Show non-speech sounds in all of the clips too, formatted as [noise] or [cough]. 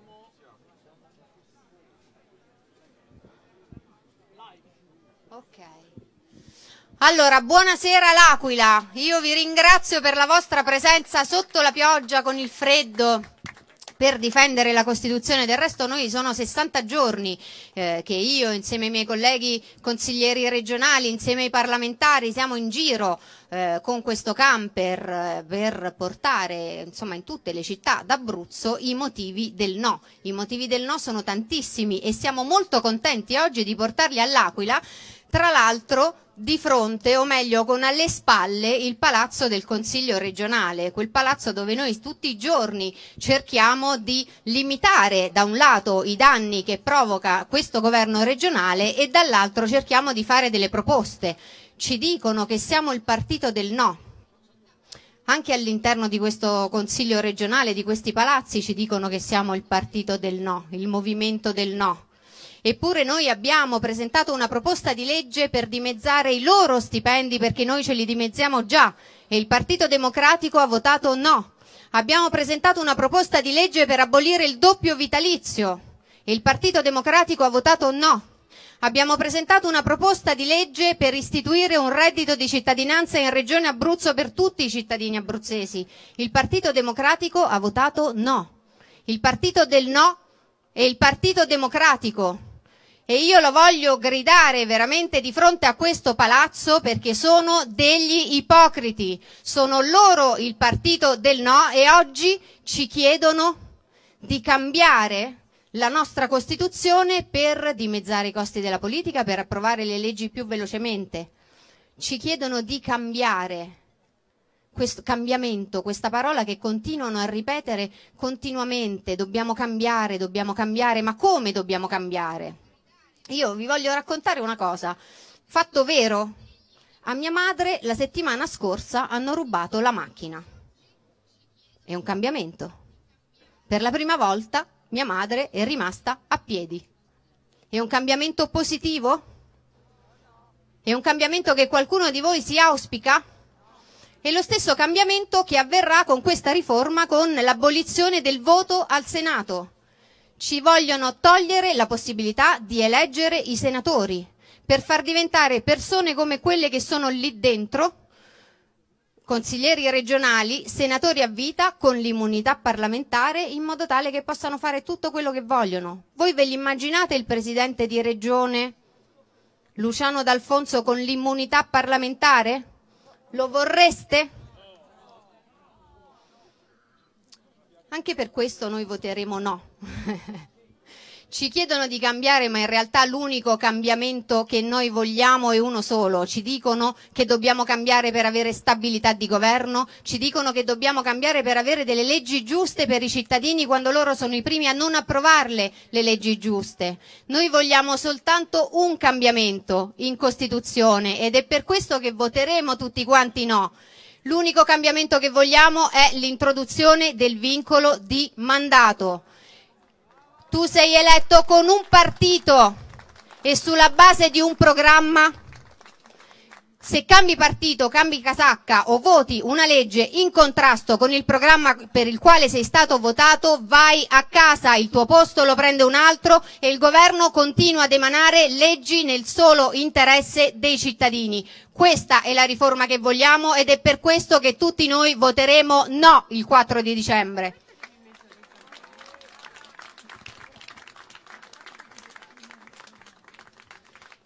siamo Ok. Allora, buonasera l'Aquila. Io vi ringrazio per la vostra presenza sotto la pioggia con il freddo per difendere la Costituzione. Del resto noi sono 60 giorni eh, che io insieme ai miei colleghi consiglieri regionali, insieme ai parlamentari siamo in giro eh, con questo camper eh, per portare insomma, in tutte le città d'Abruzzo i motivi del no. I motivi del no sono tantissimi e siamo molto contenti oggi di portarli all'Aquila tra l'altro di fronte, o meglio con alle spalle, il palazzo del Consiglio regionale, quel palazzo dove noi tutti i giorni cerchiamo di limitare da un lato i danni che provoca questo governo regionale e dall'altro cerchiamo di fare delle proposte. Ci dicono che siamo il partito del no. Anche all'interno di questo Consiglio regionale, di questi palazzi, ci dicono che siamo il partito del no, il movimento del no Eppure noi abbiamo presentato una proposta di legge per dimezzare i loro stipendi perché noi ce li dimezziamo già e il Partito Democratico ha votato no. Abbiamo presentato una proposta di legge per abolire il doppio vitalizio e il Partito Democratico ha votato no. Abbiamo presentato una proposta di legge per istituire un reddito di cittadinanza in Regione Abruzzo per tutti i cittadini abruzzesi. Il Partito Democratico ha votato no. Il partito del no è il Partito Democratico e io lo voglio gridare veramente di fronte a questo palazzo perché sono degli ipocriti, sono loro il partito del no e oggi ci chiedono di cambiare la nostra Costituzione per dimezzare i costi della politica, per approvare le leggi più velocemente. Ci chiedono di cambiare questo cambiamento, questa parola che continuano a ripetere continuamente, dobbiamo cambiare, dobbiamo cambiare, ma come dobbiamo cambiare? Io vi voglio raccontare una cosa, fatto vero. A mia madre la settimana scorsa hanno rubato la macchina. È un cambiamento. Per la prima volta mia madre è rimasta a piedi. È un cambiamento positivo? È un cambiamento che qualcuno di voi si auspica? È lo stesso cambiamento che avverrà con questa riforma, con l'abolizione del voto al Senato ci vogliono togliere la possibilità di eleggere i senatori per far diventare persone come quelle che sono lì dentro, consiglieri regionali, senatori a vita con l'immunità parlamentare in modo tale che possano fare tutto quello che vogliono. Voi ve li immaginate il presidente di regione Luciano D'Alfonso con l'immunità parlamentare? Lo vorreste? Anche per questo noi voteremo no. [laughs] Ci chiedono di cambiare, ma in realtà l'unico cambiamento che noi vogliamo è uno solo. Ci dicono che dobbiamo cambiare per avere stabilità di governo, ci dicono che dobbiamo cambiare per avere delle leggi giuste per i cittadini quando loro sono i primi a non approvarle le leggi giuste. Noi vogliamo soltanto un cambiamento in Costituzione ed è per questo che voteremo tutti quanti no. L'unico cambiamento che vogliamo è l'introduzione del vincolo di mandato tu sei eletto con un partito e sulla base di un programma, se cambi partito, cambi casacca o voti una legge in contrasto con il programma per il quale sei stato votato, vai a casa, il tuo posto lo prende un altro e il governo continua ad emanare leggi nel solo interesse dei cittadini. Questa è la riforma che vogliamo ed è per questo che tutti noi voteremo no il 4 di dicembre.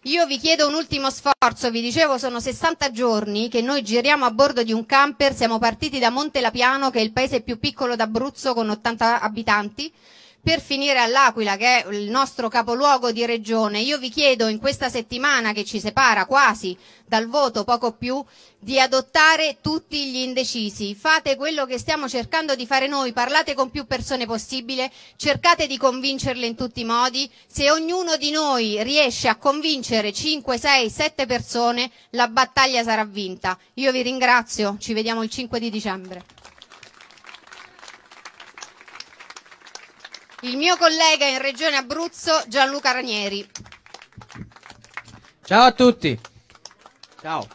Io vi chiedo un ultimo sforzo, vi dicevo sono 60 giorni che noi giriamo a bordo di un camper, siamo partiti da Monte Lapiano che è il paese più piccolo d'Abruzzo con 80 abitanti, per finire all'Aquila, che è il nostro capoluogo di regione, io vi chiedo in questa settimana che ci separa quasi dal voto, poco più, di adottare tutti gli indecisi. Fate quello che stiamo cercando di fare noi, parlate con più persone possibile, cercate di convincerle in tutti i modi. Se ognuno di noi riesce a convincere 5, 6, 7 persone, la battaglia sarà vinta. Io vi ringrazio, ci vediamo il 5 di dicembre. il mio collega in Regione Abruzzo Gianluca Ranieri. Ciao a tutti. Ciao.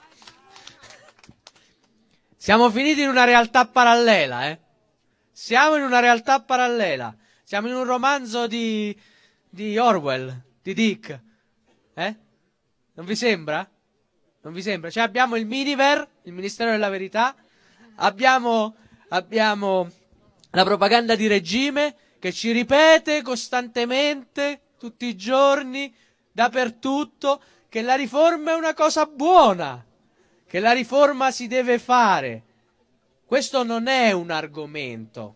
Siamo finiti in una realtà parallela, eh? Siamo in una realtà parallela. Siamo in un romanzo di, di Orwell, di Dick. Eh? Non vi sembra? Non vi sembra? Cioè abbiamo il Miniver, il Ministero della Verità, abbiamo, abbiamo la propaganda di regime, che ci ripete costantemente, tutti i giorni, dappertutto, che la riforma è una cosa buona, che la riforma si deve fare. Questo non è un argomento.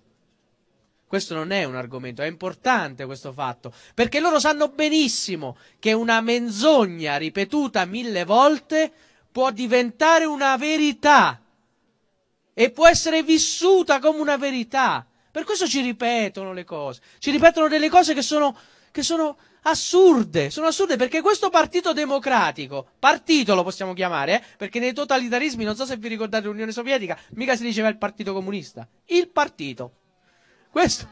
Questo non è un argomento, è importante questo fatto, perché loro sanno benissimo che una menzogna ripetuta mille volte può diventare una verità e può essere vissuta come una verità. Per questo ci ripetono le cose. Ci ripetono delle cose che sono, che sono assurde. Sono assurde perché questo partito democratico, partito lo possiamo chiamare, eh? perché nei totalitarismi, non so se vi ricordate l'Unione Sovietica, mica si diceva il partito comunista. Il partito. Questo,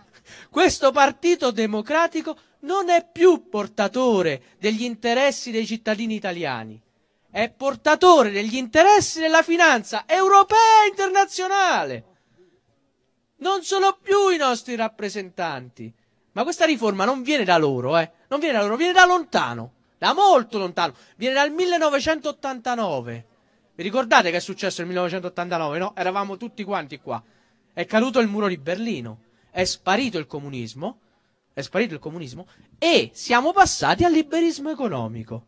questo partito democratico non è più portatore degli interessi dei cittadini italiani. È portatore degli interessi della finanza europea e internazionale non sono più i nostri rappresentanti. Ma questa riforma non viene da loro, eh? Non viene da loro, viene da lontano, da molto lontano. Viene dal 1989. Vi ricordate che è successo nel 1989, no? Eravamo tutti quanti qua. È caduto il muro di Berlino, è sparito il comunismo, è sparito il comunismo e siamo passati al liberismo economico.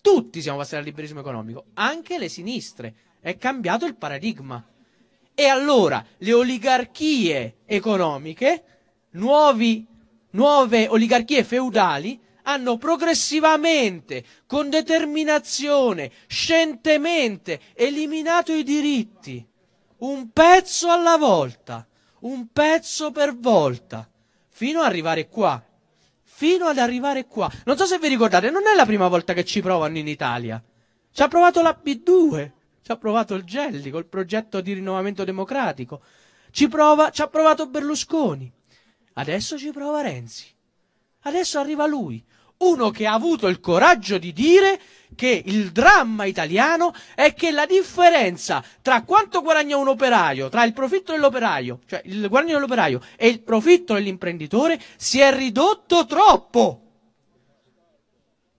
Tutti siamo passati al liberismo economico, anche le sinistre. È cambiato il paradigma. E allora le oligarchie economiche, nuovi, nuove oligarchie feudali, hanno progressivamente, con determinazione, scientemente eliminato i diritti, un pezzo alla volta, un pezzo per volta, fino ad arrivare qua. Fino ad arrivare qua. Non so se vi ricordate, non è la prima volta che ci provano in Italia. Ci ha provato la B2. Ci ha provato il Gelli col progetto di rinnovamento democratico. Ci, prova, ci ha provato Berlusconi. Adesso ci prova Renzi. Adesso arriva lui, uno che ha avuto il coraggio di dire che il dramma italiano è che la differenza tra quanto guadagna un operaio, tra il profitto dell'operaio, cioè il guadagno dell'operaio e il profitto dell'imprenditore si è ridotto troppo.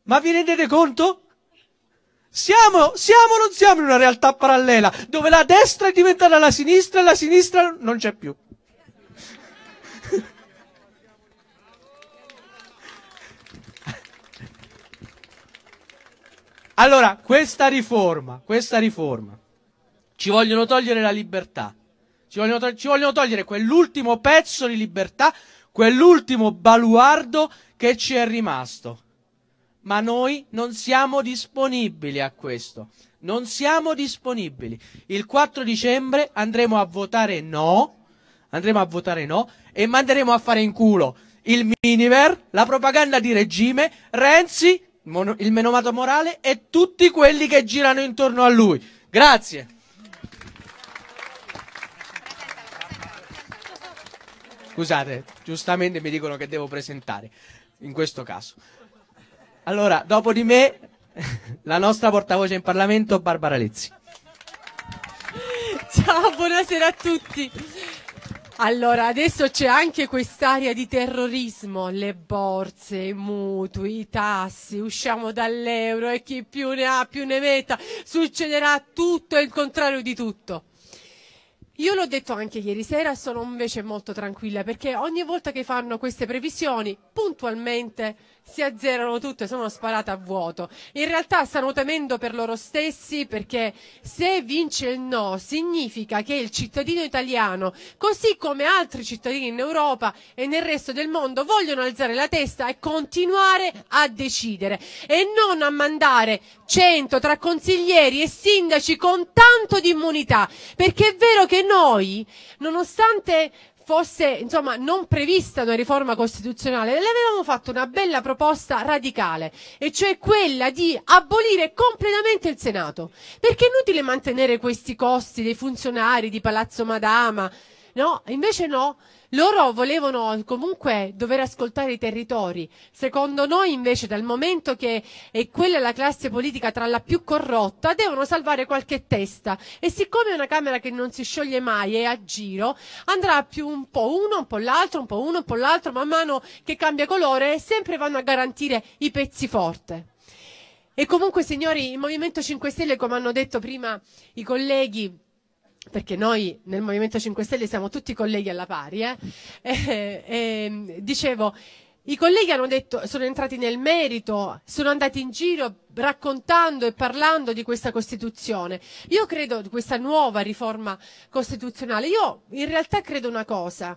Ma vi rendete conto? Siamo, siamo o non siamo in una realtà parallela dove la destra è diventata la sinistra e la sinistra non c'è più. [laughs] Allora, questa riforma, questa riforma, ci vogliono togliere la libertà, ci vogliono, to- ci vogliono togliere quell'ultimo pezzo di libertà, quell'ultimo baluardo che ci è rimasto ma noi non siamo disponibili a questo. Non siamo disponibili. Il 4 dicembre andremo a votare no, andremo a votare no e manderemo a fare in culo il miniver, la propaganda di regime, Renzi, il menomato morale e tutti quelli che girano intorno a lui. Grazie. Scusate, giustamente mi dicono che devo presentare in questo caso. Allora, dopo di me, [laughs] la nostra portavoce in Parlamento, Barbara Lezzi. Ciao, buonasera a tutti. Allora, adesso c'è anche quest'area di terrorismo, le borse, i mutui, i tassi, usciamo dall'euro e chi più ne ha più ne metta, succederà tutto e il contrario di tutto. Io l'ho detto anche ieri sera, sono invece molto tranquilla perché ogni volta che fanno queste previsioni, puntualmente si azzerano tutte, sono sparate a vuoto. In realtà stanno temendo per loro stessi perché se vince il no significa che il cittadino italiano, così come altri cittadini in Europa e nel resto del mondo, vogliono alzare la testa e continuare a decidere e non a mandare 100 tra consiglieri e sindaci con tanto di immunità, perché è vero che noi, nonostante fosse insomma, non prevista una riforma costituzionale, le avevamo fatto una bella proposta radicale, e cioè quella di abolire completamente il Senato, perché è inutile mantenere questi costi dei funzionari di Palazzo Madama, no, invece no, loro volevano comunque dover ascoltare i territori. Secondo noi invece dal momento che è quella la classe politica tra la più corrotta, devono salvare qualche testa. E siccome è una Camera che non si scioglie mai e a giro, andrà più un po' uno, un po' l'altro, un po' uno, un po' l'altro, man mano che cambia colore, sempre vanno a garantire i pezzi forti. E comunque, signori, il Movimento 5 Stelle, come hanno detto prima i colleghi, perché noi nel Movimento 5 Stelle siamo tutti colleghi alla pari, eh? e, mm. e, eh, ehm, dicevo, i colleghi hanno detto, sono entrati nel merito, sono andati in giro raccontando e parlando di questa Costituzione. Io credo di questa nuova riforma costituzionale. Io in realtà credo una cosa,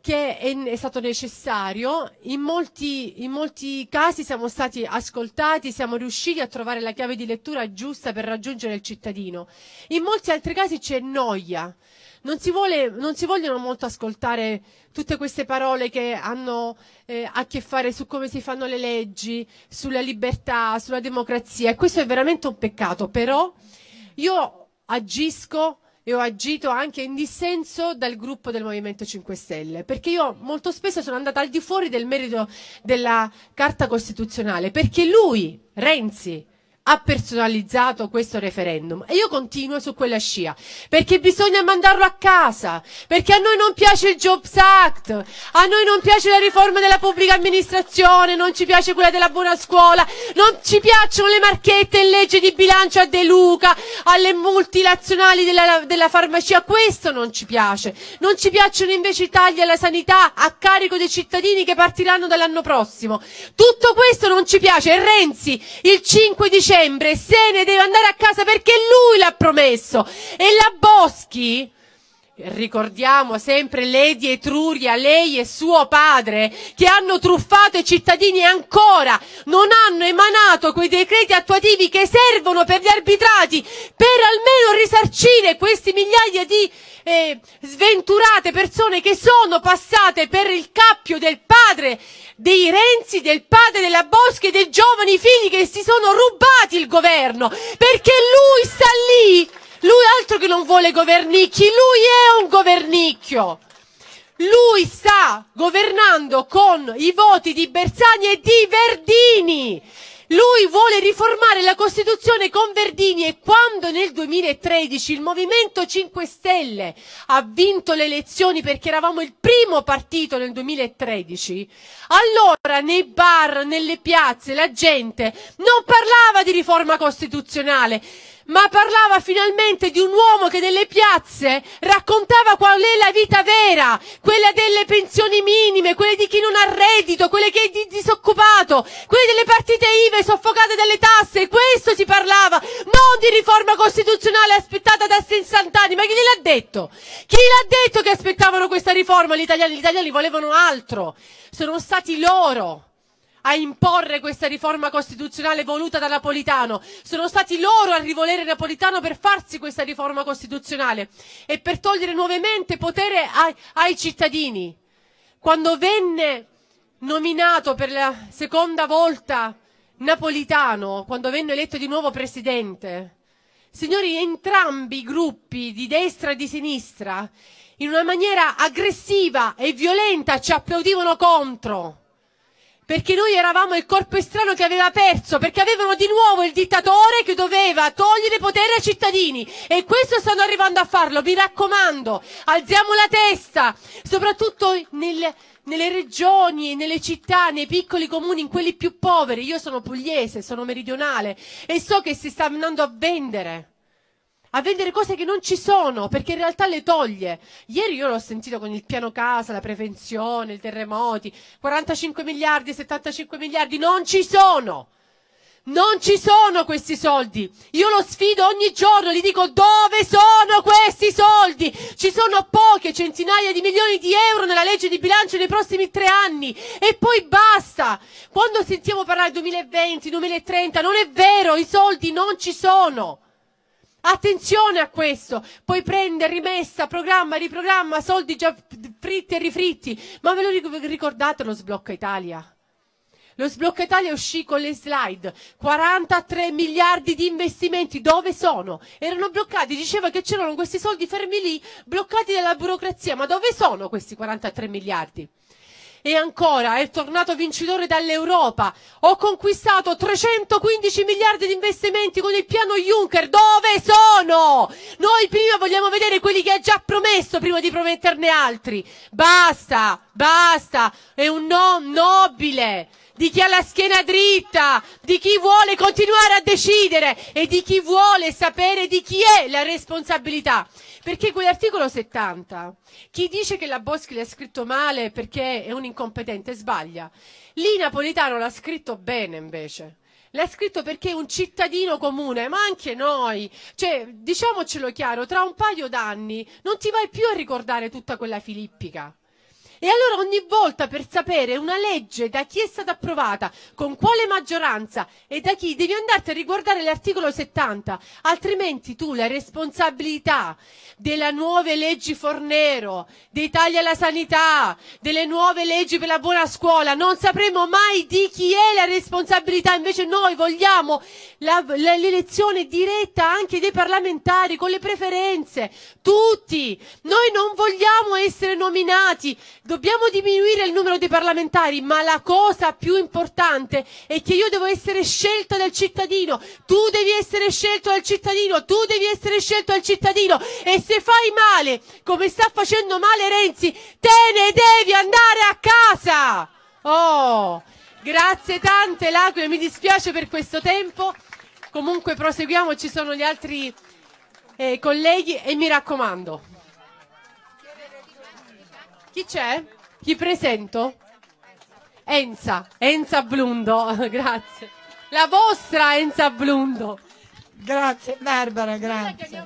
che è, è stato necessario. In molti, in molti, casi siamo stati ascoltati, siamo riusciti a trovare la chiave di lettura giusta per raggiungere il cittadino. In molti altri casi c'è noia. Non si, vuole, non si vogliono molto ascoltare tutte queste parole che hanno eh, a che fare su come si fanno le leggi, sulla libertà, sulla democrazia. E questo è veramente un peccato. Però io agisco e ho agito anche in dissenso dal gruppo del Movimento 5 Stelle, perché io molto spesso sono andata al di fuori del merito della Carta Costituzionale, perché lui, Renzi, ha personalizzato questo referendum. E io continuo su quella scia, perché bisogna mandarlo a casa, perché a noi non piace il Jobs Act, a noi non piace la riforma della pubblica amministrazione, non ci piace quella della buona scuola, non ci piacciono le marchette in legge di bilancio a De Luca, alle multinazionali della, della farmacia, questo non ci piace. Non ci piacciono invece i tagli alla sanità a carico dei cittadini che partiranno dall'anno prossimo. Tutto questo non ci piace Renzi il 5 dicembre dicembre se ne deve andare a casa perché lui l'ha promesso. E la Boschi, ricordiamo sempre Lady Etruria, lei e suo padre, che hanno truffato i cittadini e ancora non hanno emanato quei decreti attuativi che servono per gli arbitrati, per almeno risarcire questi migliaia di eh, sventurate persone che sono passate per il cappio del padre dei Renzi, del padre della Bosca e dei giovani figli che si sono rubati il governo, perché lui sta lì, lui altro che non vuole governicchi, lui è un governicchio. Lui sta governando con i voti di Bersani e di Verdini lui vuole riformare la Costituzione con Verdini e quando nel 2013 il Movimento 5 Stelle ha vinto le elezioni perché eravamo il primo partito nel 2013, allora nei bar, nelle piazze, la gente non parlava di riforma costituzionale, ma parlava finalmente di un uomo che nelle piazze raccontava qual è la vita vera, quella delle pensioni minime, quelle di chi non ha reddito, quelle che è di disoccupato, quelle delle partite IVE soffocate dalle tasse, questo si parlava, non di riforma costituzionale aspettata da 60 anni, ma chi gliel'ha detto? Chi l'ha detto che aspettavano questa riforma gli italiani? Gli italiani volevano altro, sono stati loro a imporre questa riforma costituzionale voluta da Napolitano. Sono stati loro a rivolere Napolitano per farsi questa riforma costituzionale e per togliere nuovamente potere ai, ai cittadini. Quando venne nominato per la seconda volta Napolitano, quando venne eletto di nuovo presidente, signori, entrambi i gruppi di destra e di sinistra in una maniera aggressiva e violenta ci applaudivano contro perché noi eravamo il corpo estraneo che aveva perso, perché avevano di nuovo il dittatore che doveva togliere potere ai cittadini e questo stanno arrivando a farlo, vi raccomando, alziamo la testa, soprattutto nel, nelle regioni, nelle città, nei piccoli comuni, in quelli più poveri. Io sono pugliese, sono meridionale e so che si sta andando a vendere a vendere cose che non ci sono perché in realtà le toglie. Ieri io l'ho sentito con il piano casa, la prevenzione, i terremoti, 45 miliardi, 75 miliardi, non ci sono. Non ci sono questi soldi. Io lo sfido ogni giorno, gli dico dove sono questi soldi? Ci sono poche centinaia di milioni di euro nella legge di bilancio nei prossimi tre anni e poi basta. Quando sentiamo parlare 2020, 2030, non è vero, i soldi non ci sono. Attenzione a questo, poi prende rimessa, programma, riprogramma, soldi già fritti e rifritti, ma ve lo ricordate lo sblocca Italia? Lo sblocca Italia uscì con le slide, 43 miliardi di investimenti, dove sono? Erano bloccati, diceva che c'erano questi soldi fermi lì, bloccati dalla burocrazia, ma dove sono questi 43 miliardi? e ancora è tornato vincitore dall'Europa. Ho conquistato 315 miliardi di investimenti con il piano Juncker. Dove sono? Noi prima vogliamo vedere quelli che ha già promesso prima di prometterne altri. Basta, basta. È un no nobile di chi ha la schiena dritta, di chi vuole continuare a decidere e di chi vuole sapere di chi è la responsabilità. Perché quell'articolo 70, chi dice che la Boschi l'ha scritto male perché è un incompetente sbaglia. Lì Napolitano l'ha scritto bene invece. L'ha scritto perché è un cittadino comune, ma anche noi. Cioè, diciamocelo chiaro, tra un paio d'anni non ti vai più a ricordare tutta quella filippica. E allora ogni volta per sapere una legge da chi è stata approvata, con quale maggioranza e da chi, devi andarti a riguardare l'articolo 70, altrimenti tu la responsabilità delle nuove leggi Fornero, dei tagli alla sanità, delle nuove leggi per la buona scuola, non sapremo mai di chi è la responsabilità, invece noi vogliamo l'elezione diretta anche dei parlamentari con le preferenze, tutti, noi non vogliamo essere nominati Dobbiamo diminuire il numero dei parlamentari, ma la cosa più importante è che io devo essere scelta dal cittadino, tu devi essere scelto dal cittadino, tu devi essere scelto dal cittadino e se fai male, come sta facendo male Renzi, te ne devi andare a casa! Oh, grazie tante Lacune, mi dispiace per questo tempo, comunque proseguiamo, ci sono gli altri eh, colleghi e mi raccomando. Chi c'è? Chi presento? Enza, Enza Blundo, [laughs] grazie. La vostra Enza Blundo. Grazie Barbara, grazie.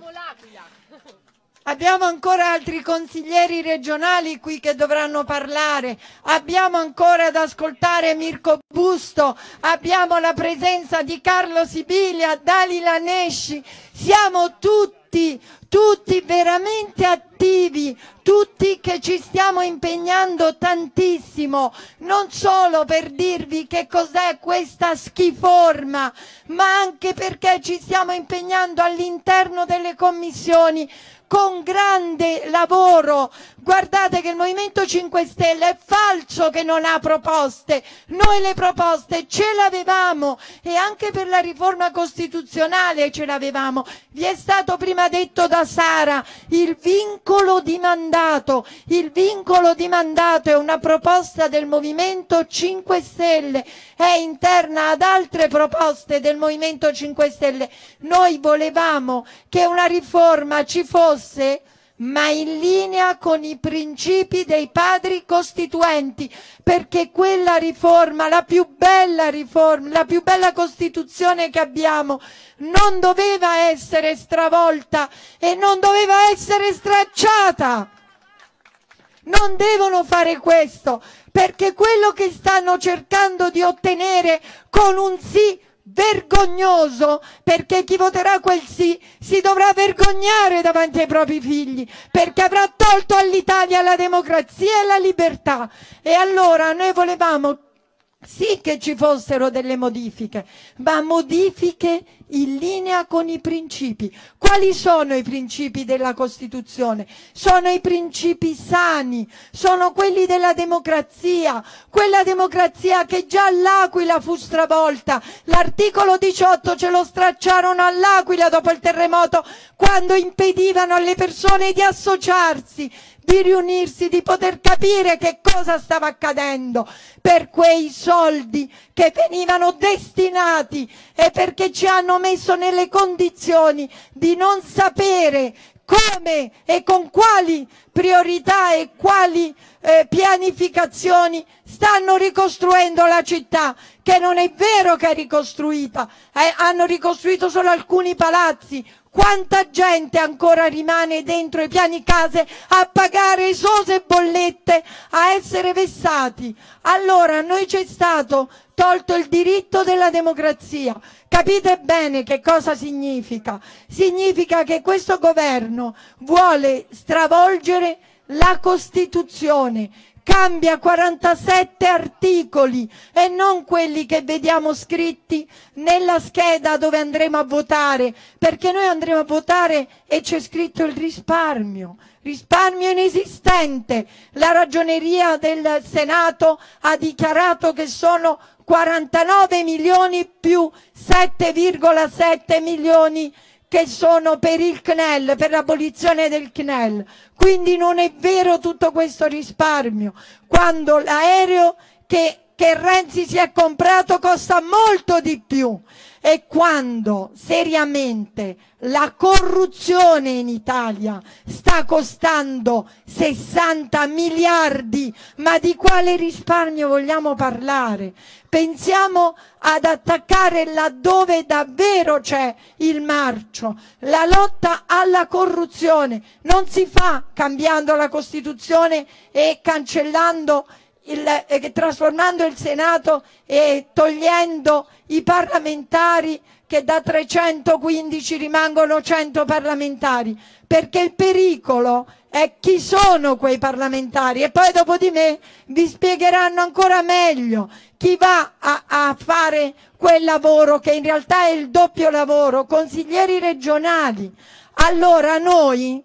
Abbiamo ancora altri consiglieri regionali qui che dovranno parlare, abbiamo ancora ad ascoltare Mirko Busto, abbiamo la presenza di Carlo Sibilia, Dalila Nesci, siamo tutti tutti, tutti veramente attivi, tutti che ci stiamo impegnando tantissimo, non solo per dirvi che cos'è questa schiforma, ma anche perché ci stiamo impegnando all'interno delle commissioni con grande lavoro guardate che il Movimento 5 Stelle è falso che non ha proposte, noi le proposte ce l'avevamo e anche per la riforma costituzionale ce l'avevamo, vi è stato prima detto da Sara il vincolo di mandato, il vincolo di mandato è una proposta del Movimento 5 Stelle, è interna ad altre proposte del Movimento 5 Stelle, noi volevamo che una riforma ci fosse ma in linea con i principi dei padri costituenti, perché quella riforma, la più bella riforma, la più bella Costituzione che abbiamo, non doveva essere stravolta e non doveva essere stracciata. Non devono fare questo, perché quello che stanno cercando di ottenere con un sì vergognoso perché chi voterà quel sì si dovrà vergognare davanti ai propri figli perché avrà tolto all'Italia la democrazia e la libertà e allora noi volevamo sì che ci fossero delle modifiche, ma modifiche in linea con i principi. Quali sono i principi della Costituzione? Sono i principi sani, sono quelli della democrazia, quella democrazia che già all'Aquila fu stravolta. L'articolo 18 ce lo stracciarono all'Aquila dopo il terremoto quando impedivano alle persone di associarsi di riunirsi, di poter capire che cosa stava accadendo per quei soldi che venivano destinati e perché ci hanno messo nelle condizioni di non sapere come e con quali priorità e quali eh, pianificazioni stanno ricostruendo la città, che non è vero che è ricostruita, eh, hanno ricostruito solo alcuni palazzi, quanta gente ancora rimane dentro i piani case a pagare esose bollette, a essere vessati. Allora a noi c'è stato tolto il diritto della democrazia. Capite bene che cosa significa? Significa che questo governo vuole stravolgere la Costituzione, cambia 47 articoli e non quelli che vediamo scritti nella scheda dove andremo a votare, perché noi andremo a votare e c'è scritto il risparmio, risparmio inesistente. La ragioneria del Senato ha dichiarato che sono 49 milioni più 7,7 milioni che sono per il CNEL, per l'abolizione del CNEL. Quindi non è vero tutto questo risparmio, quando l'aereo che, che Renzi si è comprato costa molto di più e quando seriamente la corruzione in Italia sta costando 60 miliardi, ma di quale risparmio vogliamo parlare? Pensiamo ad attaccare laddove davvero c'è il marcio. La lotta alla corruzione non si fa cambiando la Costituzione e cancellando il, eh, trasformando il Senato e togliendo i parlamentari che da 315 rimangono 100 parlamentari, perché il pericolo è chi sono quei parlamentari e poi dopo di me vi spiegheranno ancora meglio chi va a, a fare quel lavoro che in realtà è il doppio lavoro, consiglieri regionali. Allora noi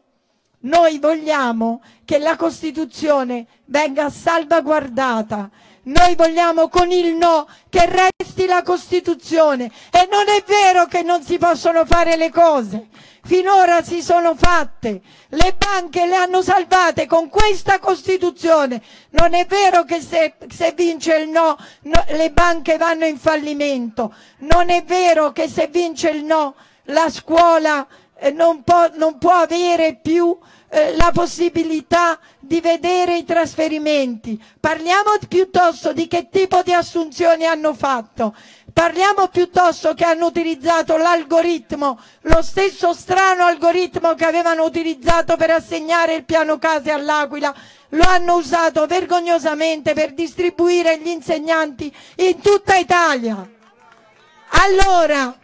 noi vogliamo che la Costituzione venga salvaguardata. Noi vogliamo con il no che resti la Costituzione. E non è vero che non si possono fare le cose. Finora si sono fatte. Le banche le hanno salvate con questa Costituzione. Non è vero che se, se vince il no, no le banche vanno in fallimento. Non è vero che se vince il no la scuola eh, non può, non può avere più eh, la possibilità di vedere i trasferimenti. Parliamo piuttosto di che tipo di assunzioni hanno fatto. Parliamo piuttosto che hanno utilizzato l'algoritmo, lo stesso strano algoritmo che avevano utilizzato per assegnare il piano case all'Aquila, lo hanno usato vergognosamente per distribuire gli insegnanti in tutta Italia. Allora,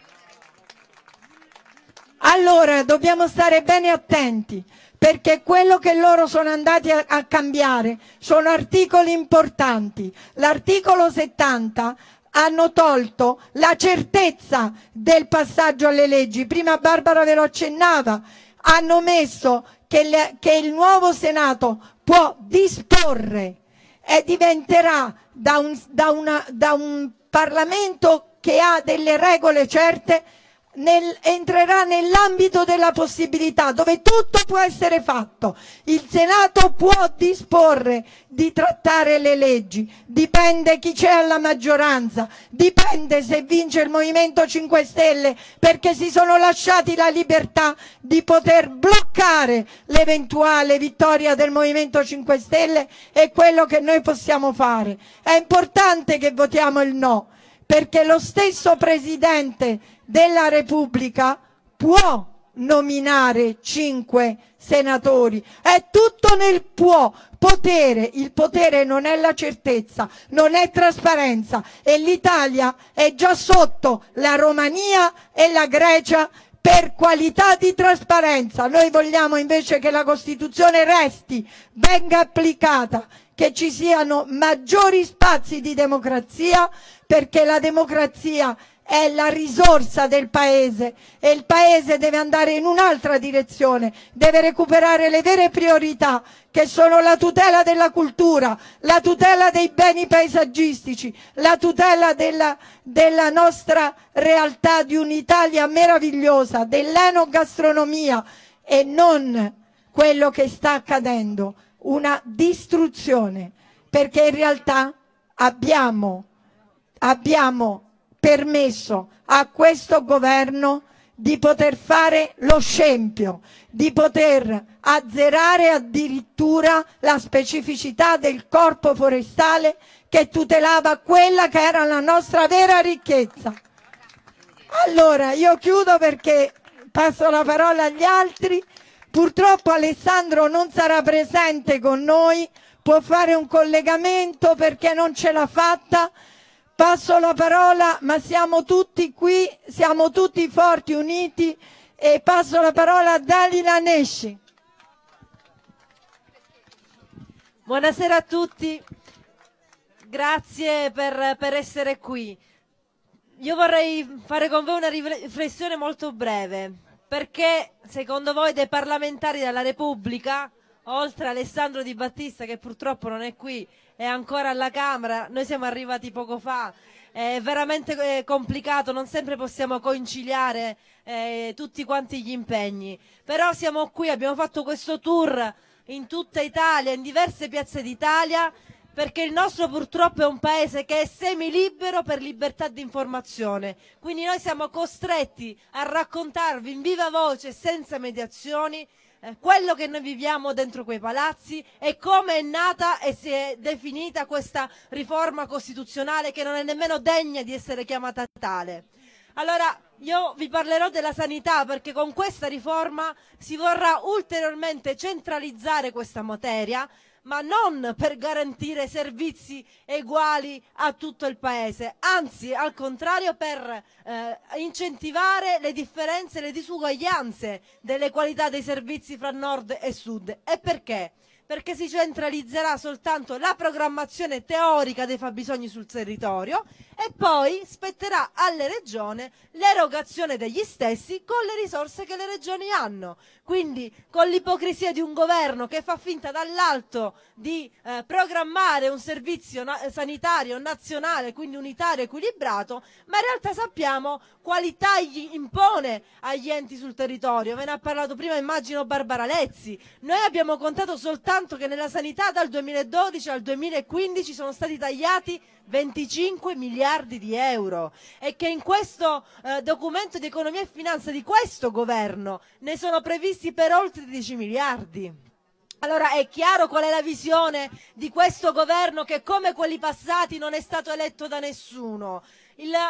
allora dobbiamo stare bene attenti perché quello che loro sono andati a, a cambiare sono articoli importanti. L'articolo 70 hanno tolto la certezza del passaggio alle leggi, prima Barbara ve lo accennava, hanno messo che, le, che il nuovo Senato può disporre e diventerà da un, da una, da un Parlamento che ha delle regole certe nel, entrerà nell'ambito della possibilità dove tutto può essere fatto. Il Senato può disporre di trattare le leggi, dipende chi c'è alla maggioranza, dipende se vince il Movimento 5 Stelle perché si sono lasciati la libertà di poter bloccare l'eventuale vittoria del Movimento 5 Stelle e quello che noi possiamo fare. È importante che votiamo il no perché lo stesso Presidente della Repubblica può nominare cinque senatori. È tutto nel può, potere. Il potere non è la certezza, non è trasparenza e l'Italia è già sotto la Romania e la Grecia per qualità di trasparenza. Noi vogliamo invece che la Costituzione resti, venga applicata, che ci siano maggiori spazi di democrazia perché la democrazia è la risorsa del Paese e il Paese deve andare in un'altra direzione, deve recuperare le vere priorità che sono la tutela della cultura, la tutela dei beni paesaggistici, la tutela della, della nostra realtà di un'Italia meravigliosa, dell'enogastronomia e non quello che sta accadendo, una distruzione, perché in realtà abbiamo, abbiamo permesso a questo governo di poter fare lo scempio, di poter azzerare addirittura la specificità del corpo forestale che tutelava quella che era la nostra vera ricchezza. Allora, io chiudo perché passo la parola agli altri. Purtroppo Alessandro non sarà presente con noi, può fare un collegamento perché non ce l'ha fatta. Passo la parola, ma siamo tutti qui, siamo tutti forti, uniti e passo la parola a Dalila Nesci. Buonasera a tutti, grazie per, per essere qui. Io vorrei fare con voi una riflessione molto breve, perché secondo voi dei parlamentari della Repubblica, oltre a Alessandro Di Battista che purtroppo non è qui, è ancora alla Camera, noi siamo arrivati poco fa, è veramente eh, complicato, non sempre possiamo conciliare eh, tutti quanti gli impegni, però siamo qui, abbiamo fatto questo tour in tutta Italia, in diverse piazze d'Italia, perché il nostro purtroppo è un paese che è semilibero per libertà di informazione, quindi noi siamo costretti a raccontarvi in viva voce, senza mediazioni, eh, quello che noi viviamo dentro quei palazzi e come è nata e si è definita questa riforma costituzionale che non è nemmeno degna di essere chiamata tale. Allora, io vi parlerò della sanità perché con questa riforma si vorrà ulteriormente centralizzare questa materia ma non per garantire servizi uguali a tutto il Paese, anzi al contrario per eh, incentivare le differenze e le disuguaglianze delle qualità dei servizi fra nord e sud. E perché? perché si centralizzerà soltanto la programmazione teorica dei fabbisogni sul territorio e poi spetterà alle regioni l'erogazione degli stessi con le risorse che le regioni hanno. Quindi con l'ipocrisia di un governo che fa finta dall'alto di eh, programmare un servizio na- sanitario nazionale, quindi unitario, e equilibrato, ma in realtà sappiamo quali tagli impone agli enti sul territorio. Ve ne ha parlato prima, immagino, Barbara Lezzi. Noi abbiamo contato soltanto che nella sanità dal 2012 al 2015 sono stati tagliati 25 miliardi di euro e che in questo eh, documento di economia e finanza di questo governo ne sono previsti per oltre 10 miliardi. Allora è chiaro qual è la visione di questo governo che come quelli passati non è stato eletto da nessuno.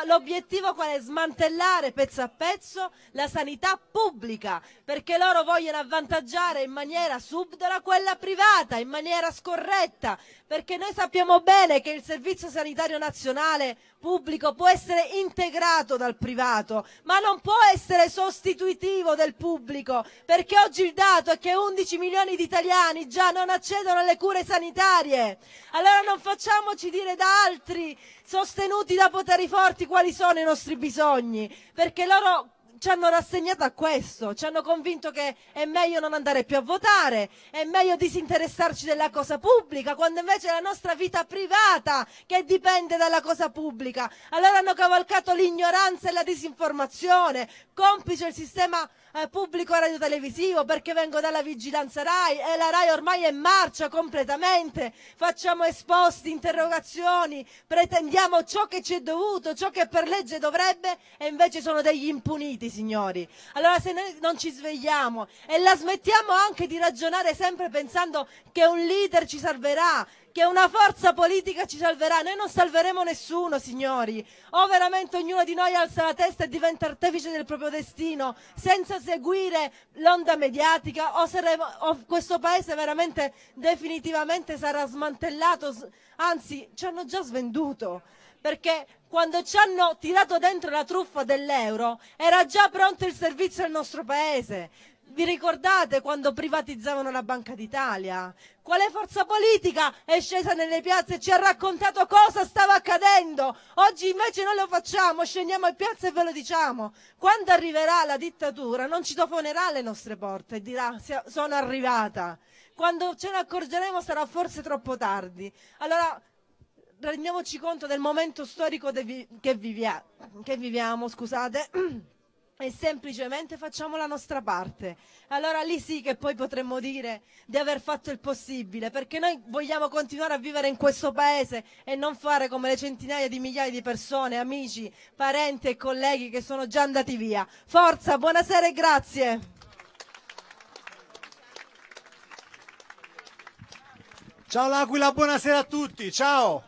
l'obiettivo qual è? Smantellare pezzo a pezzo la sanità pubblica perché loro vogliono avvantaggiare in maniera subdola quella privata, in maniera scorretta, perché noi sappiamo bene che il Servizio Sanitario Nazionale pubblico può essere integrato dal privato, ma non può essere sostitutivo del pubblico, perché oggi il dato è che 11 milioni di italiani già non accedono alle cure sanitarie. Allora non facciamoci dire da altri sostenuti da poteri forti quali sono i nostri bisogni, perché loro ci hanno rassegnato a questo, ci hanno convinto che è meglio non andare più a votare, è meglio disinteressarci della cosa pubblica, quando invece è la nostra vita privata che dipende dalla cosa pubblica. Allora hanno cavalcato l'ignoranza e la disinformazione, complice il sistema eh, pubblico radio televisivo, perché vengo dalla vigilanza RAI e la RAI ormai è in marcia completamente, facciamo esposti, interrogazioni, pretendiamo ciò che ci è dovuto, ciò che per legge dovrebbe e invece sono degli impuniti, signori. Allora se noi non ci svegliamo e la smettiamo anche di ragionare sempre pensando che un leader ci salverà, che una forza politica ci salverà. Noi non salveremo nessuno, signori. O veramente ognuno di noi alza la testa e diventa artefice del proprio destino, senza seguire l'onda mediatica, o, saremo, o questo paese veramente definitivamente sarà smantellato, anzi ci hanno già svenduto. Perché quando ci hanno tirato dentro la truffa dell'euro era già pronto il servizio al nostro paese. Vi ricordate quando privatizzavano la Banca d'Italia? Quale forza politica è scesa nelle piazze e ci ha raccontato cosa stava accadendo? Oggi invece noi lo facciamo, scendiamo in piazza e ve lo diciamo. Quando arriverà la dittatura non citofonerà le nostre porte e dirà sono arrivata. Quando ce ne accorgeremo sarà forse troppo tardi. Allora rendiamoci conto del momento storico vi che, vivia che viviamo, scusate. [clears throat] e semplicemente facciamo la nostra parte. Allora lì sì che poi potremmo dire di aver fatto il possibile, perché noi vogliamo continuare a vivere in questo paese e non fare come le centinaia di migliaia di persone, amici, parenti e colleghi che sono già andati via. Forza, buonasera e grazie. Ciao L'Aquila, buonasera a tutti, ciao!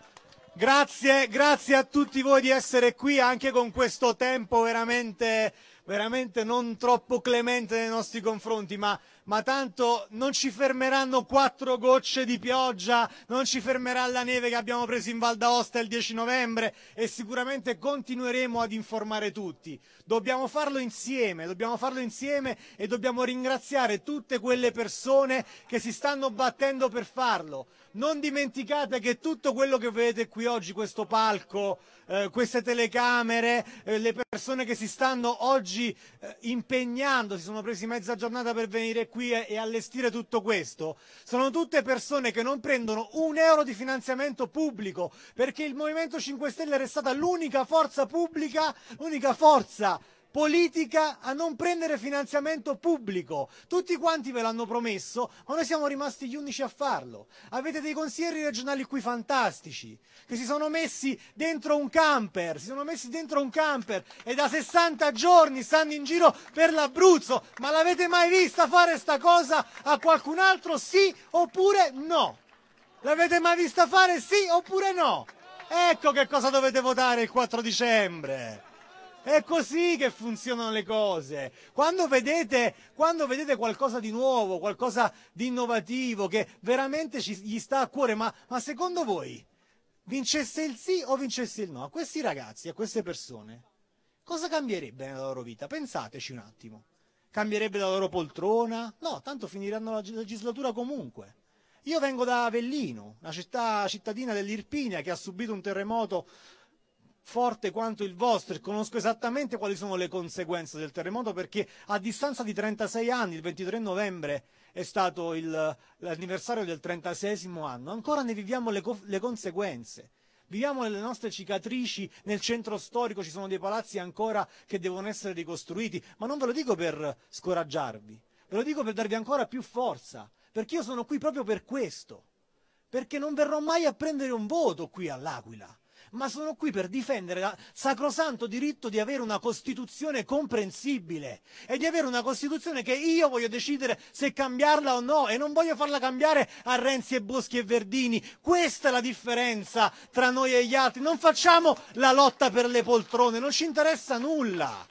Grazie, grazie a tutti voi di essere qui anche con questo tempo veramente veramente non troppo clemente nei nostri confronti, ma, ma, tanto non ci fermeranno quattro gocce di pioggia, non ci fermerà la neve che abbiamo preso in Val d'Aosta il 10 novembre e sicuramente continueremo ad informare tutti. Dobbiamo farlo insieme, dobbiamo farlo insieme e dobbiamo ringraziare tutte quelle persone che si stanno battendo per farlo non dimenticate che tutto quello che vedete qui oggi, questo palco, eh, queste telecamere, eh, le persone che si stanno oggi eh, impegnando, si sono presi mezza giornata per venire qui e, e allestire tutto questo, sono tutte persone che non prendono un euro di finanziamento pubblico, perché il Movimento 5 Stelle è stata l'unica forza pubblica, l'unica forza politica a non prendere finanziamento pubblico. Tutti quanti ve l'hanno promesso, ma noi siamo rimasti gli unici a farlo. Avete dei consiglieri regionali qui fantastici, che si sono messi dentro un camper, si sono messi dentro un camper e da 60 giorni stanno in giro per l'Abruzzo. Ma l'avete mai vista fare sta cosa a qualcun altro? Sì oppure no? L'avete mai vista fare sì oppure no? Ecco che cosa dovete votare il 4 dicembre. È così che funzionano le cose. Quando vedete, quando vedete qualcosa di nuovo, qualcosa di innovativo, che veramente ci, gli sta a cuore, ma, ma secondo voi vincesse il sì o vincesse il no? A questi ragazzi, a queste persone, cosa cambierebbe nella loro vita? Pensateci un attimo. Cambierebbe la loro poltrona? No, tanto finiranno la legislatura comunque. Io vengo da Avellino, una città cittadina dell'Irpinia che ha subito un terremoto forte quanto il vostro e conosco esattamente quali sono le conseguenze del terremoto perché a distanza di 36 anni, il 23 novembre è stato il, l'anniversario del 36 anno, ancora ne viviamo le, le conseguenze viviamo nelle nostre cicatrici, nel centro storico ci sono dei palazzi ancora che devono essere ricostruiti, ma non ve lo dico per scoraggiarvi, ve lo dico per darvi ancora più forza, perché io sono qui proprio per questo, perché non verrò mai a prendere un voto qui all'Aquila, ma sono qui per difendere il sacrosanto diritto di avere una Costituzione comprensibile e di avere una Costituzione che io voglio decidere se cambiarla o no e non voglio farla cambiare a Renzi e Boschi e Verdini. Questa è la differenza tra noi e gli altri. Non facciamo la lotta per le poltrone, non ci interessa nulla.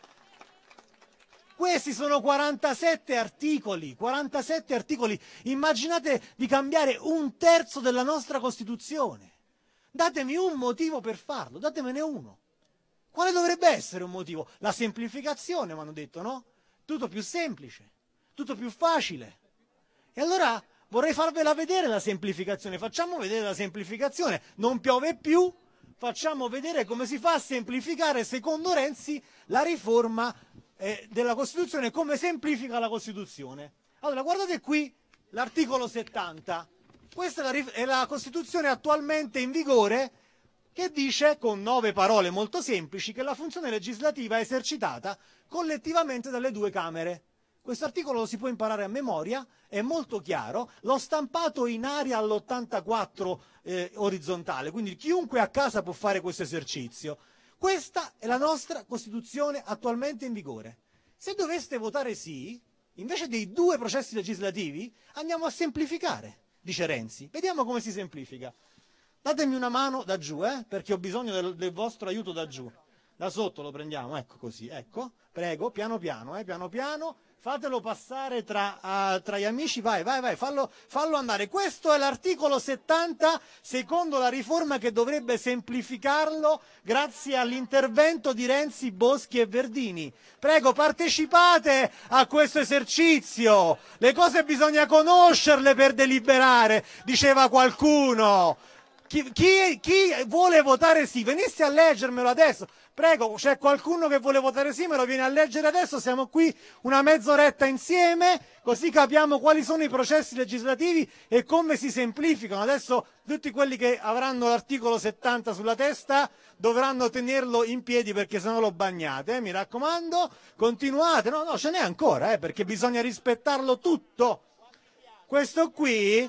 Questi sono 47 articoli, 47 articoli. Immaginate di cambiare un terzo della nostra Costituzione. Datemi un motivo per farlo, datemene uno. Quale dovrebbe essere un motivo? La semplificazione, mi hanno detto, no? Tutto più semplice, tutto più facile. E allora vorrei farvela vedere la semplificazione, facciamo vedere la semplificazione. Non piove più, facciamo vedere come si fa a semplificare, secondo Renzi, la riforma eh, della Costituzione, come semplifica la Costituzione. Allora, guardate qui l'articolo 70 questa è la, è la Costituzione attualmente in vigore che dice, con nove parole molto semplici, che la funzione legislativa è esercitata collettivamente dalle due Camere. Questo articolo lo si può imparare a memoria, è molto chiaro, l'ho stampato in aria all'84 eh, orizzontale, quindi chiunque a casa può fare questo esercizio. Questa è la nostra Costituzione attualmente in vigore. Se doveste votare sì, invece dei due processi legislativi, andiamo a semplificare dice Renzi. Vediamo come si semplifica. Datemi una mano da giù, eh, perché ho bisogno del, del, vostro aiuto da giù. Da sotto lo prendiamo, ecco così, ecco. Prego, piano piano, eh, piano piano fatelo passare tra, uh, tra, gli amici, vai, vai, vai, fallo, fallo andare. Questo è l'articolo 70, secondo la riforma che dovrebbe semplificarlo grazie all'intervento di Renzi, Boschi e Verdini. Prego, partecipate a questo esercizio. Le cose bisogna conoscerle per deliberare, diceva qualcuno. Chi, chi, chi, vuole votare sì, venisse a leggermelo adesso prego, c'è qualcuno che vuole votare sì, me lo viene a leggere adesso, siamo qui una mezz'oretta insieme, così capiamo quali sono i processi legislativi e come si semplificano. Adesso tutti quelli che avranno l'articolo 70 sulla testa dovranno tenerlo in piedi perché sennò lo bagnate, eh? mi raccomando, continuate, no, no, ce n'è ancora, eh, perché bisogna rispettarlo tutto. Questo qui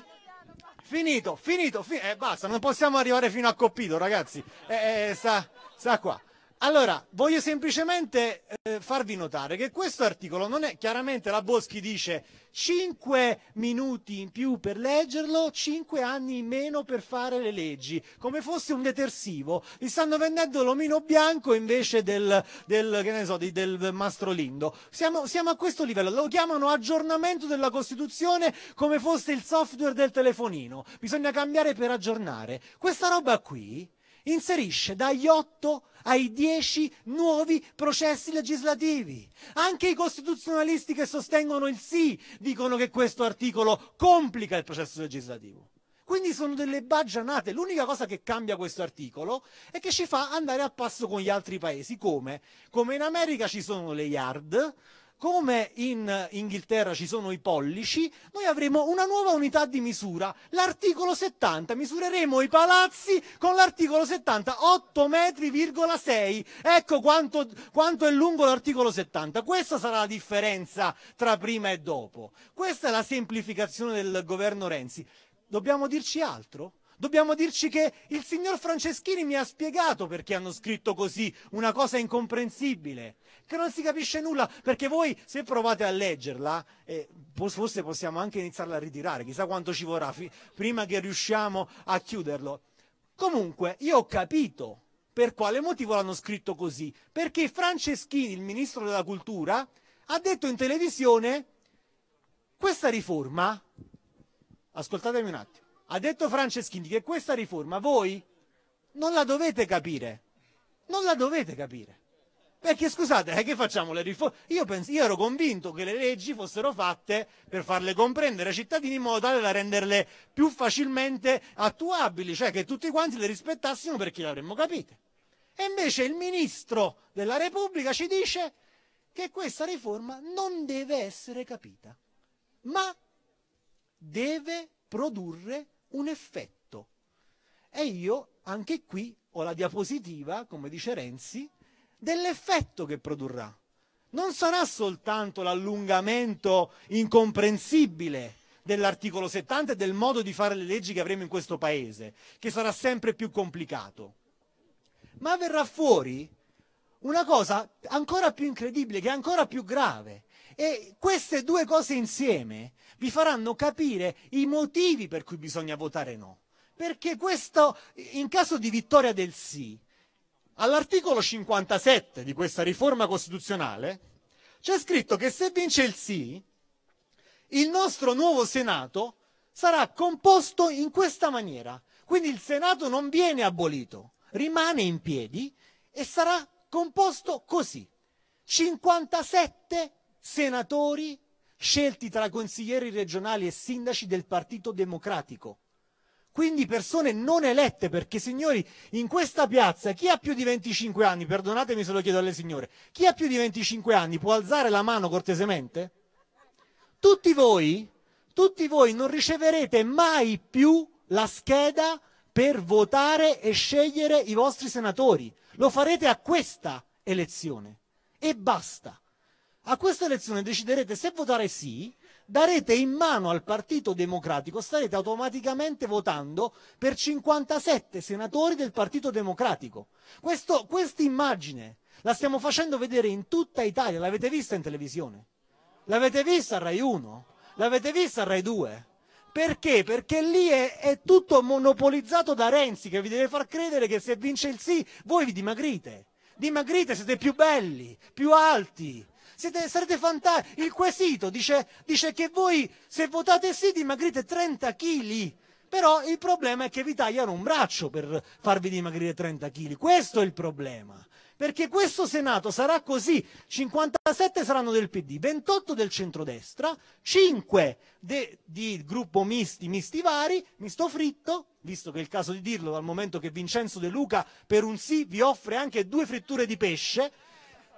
finito, finito, fi- eh, basta, non possiamo arrivare fino a Coppito, ragazzi. Eh, eh, sta, sta qua. Allora, voglio semplicemente eh, farvi notare che questo articolo non è, chiaramente la Boschi dice 5 minuti in più per leggerlo, 5 anni in meno per fare le leggi, come fosse un detersivo. Gli stanno vendendo l'omino bianco invece del, del, so, di, del mastrolindo. Siamo, siamo, a questo livello, lo chiamano aggiornamento della Costituzione come fosse il software del telefonino. Bisogna cambiare per aggiornare. Questa roba qui inserisce dagli 8 ai 10 nuovi processi legislativi. Anche i costituzionalisti che sostengono il sì dicono che questo articolo complica il processo legislativo. Quindi sono delle baggianate. L'unica cosa che cambia questo articolo è che ci fa andare a passo con gli altri paesi. Come? Come in America ci sono le yard, come in Inghilterra ci sono i pollici, noi avremo una nuova unità di misura, l'articolo 70. Misureremo i palazzi con l'articolo 70, 8 metri,6. Ecco quanto, quanto è lungo l'articolo 70. Questa sarà la differenza tra prima e dopo. Questa è la semplificazione del governo Renzi. Dobbiamo dirci altro? Dobbiamo dirci che il signor Franceschini mi ha spiegato perché hanno scritto così una cosa incomprensibile che non si capisce nulla, perché voi se provate a leggerla, eh, forse possiamo anche iniziarla a ritirare, chissà quanto ci vorrà fi- prima che riusciamo a chiuderlo. Comunque, io ho capito per quale motivo l'hanno scritto così, perché Franceschini, il ministro della cultura, ha detto in televisione questa riforma, ascoltatemi un attimo, ha detto Franceschini che questa riforma voi non la dovete capire, non la dovete capire. Perché scusate, eh, che facciamo le riforme? Io, penso, io ero convinto che le leggi fossero fatte per farle comprendere ai cittadini in modo tale da renderle più facilmente attuabili, cioè che tutti quanti le rispettassimo perché le avremmo capite. E invece il ministro della Repubblica ci dice che questa riforma non deve essere capita, ma deve produrre un effetto. E io anche qui ho la diapositiva, come dice Renzi, dell'effetto che produrrà. Non sarà soltanto l'allungamento incomprensibile dell'articolo 70 e del modo di fare le leggi che avremo in questo Paese, che sarà sempre più complicato, ma verrà fuori una cosa ancora più incredibile, che è ancora più grave. E queste due cose insieme vi faranno capire i motivi per cui bisogna votare no. Perché questo, in caso di vittoria del sì, All'articolo 57 di questa riforma costituzionale c'è scritto che se vince il sì, il nostro nuovo Senato sarà composto in questa maniera. Quindi il Senato non viene abolito, rimane in piedi e sarà composto così. 57 senatori scelti tra consiglieri regionali e sindaci del Partito Democratico quindi persone non elette, perché signori, in questa piazza chi ha più di 25 anni, perdonatemi se lo chiedo alle signore, chi ha più di 25 anni può alzare la mano cortesemente? Tutti voi, tutti voi non riceverete mai più la scheda per votare e scegliere i vostri senatori. Lo farete a questa elezione e basta. A questa elezione deciderete se votare sì darete in mano al Partito Democratico, starete automaticamente votando per 57 senatori del Partito Democratico. Questa immagine la stiamo facendo vedere in tutta Italia, l'avete vista in televisione? L'avete vista a Rai 1? L'avete vista a Rai 2? Perché? Perché lì è, è, tutto monopolizzato da Renzi che vi deve far credere che se vince il sì voi vi dimagrite. Dimagrite, siete più belli, più alti, siete, sarete fantastici. Il quesito dice, dice, che voi se votate sì dimagrite 30 kg. Però il problema è che vi tagliano un braccio per farvi dimagrire 30 kg. Questo è il problema. Perché questo Senato sarà così. 57 saranno del PD, 28 del centrodestra, 5 de, di gruppo misti, misti vari, misto fritto, visto che è il caso di dirlo dal momento che Vincenzo De Luca per un sì vi offre anche due fritture di pesce,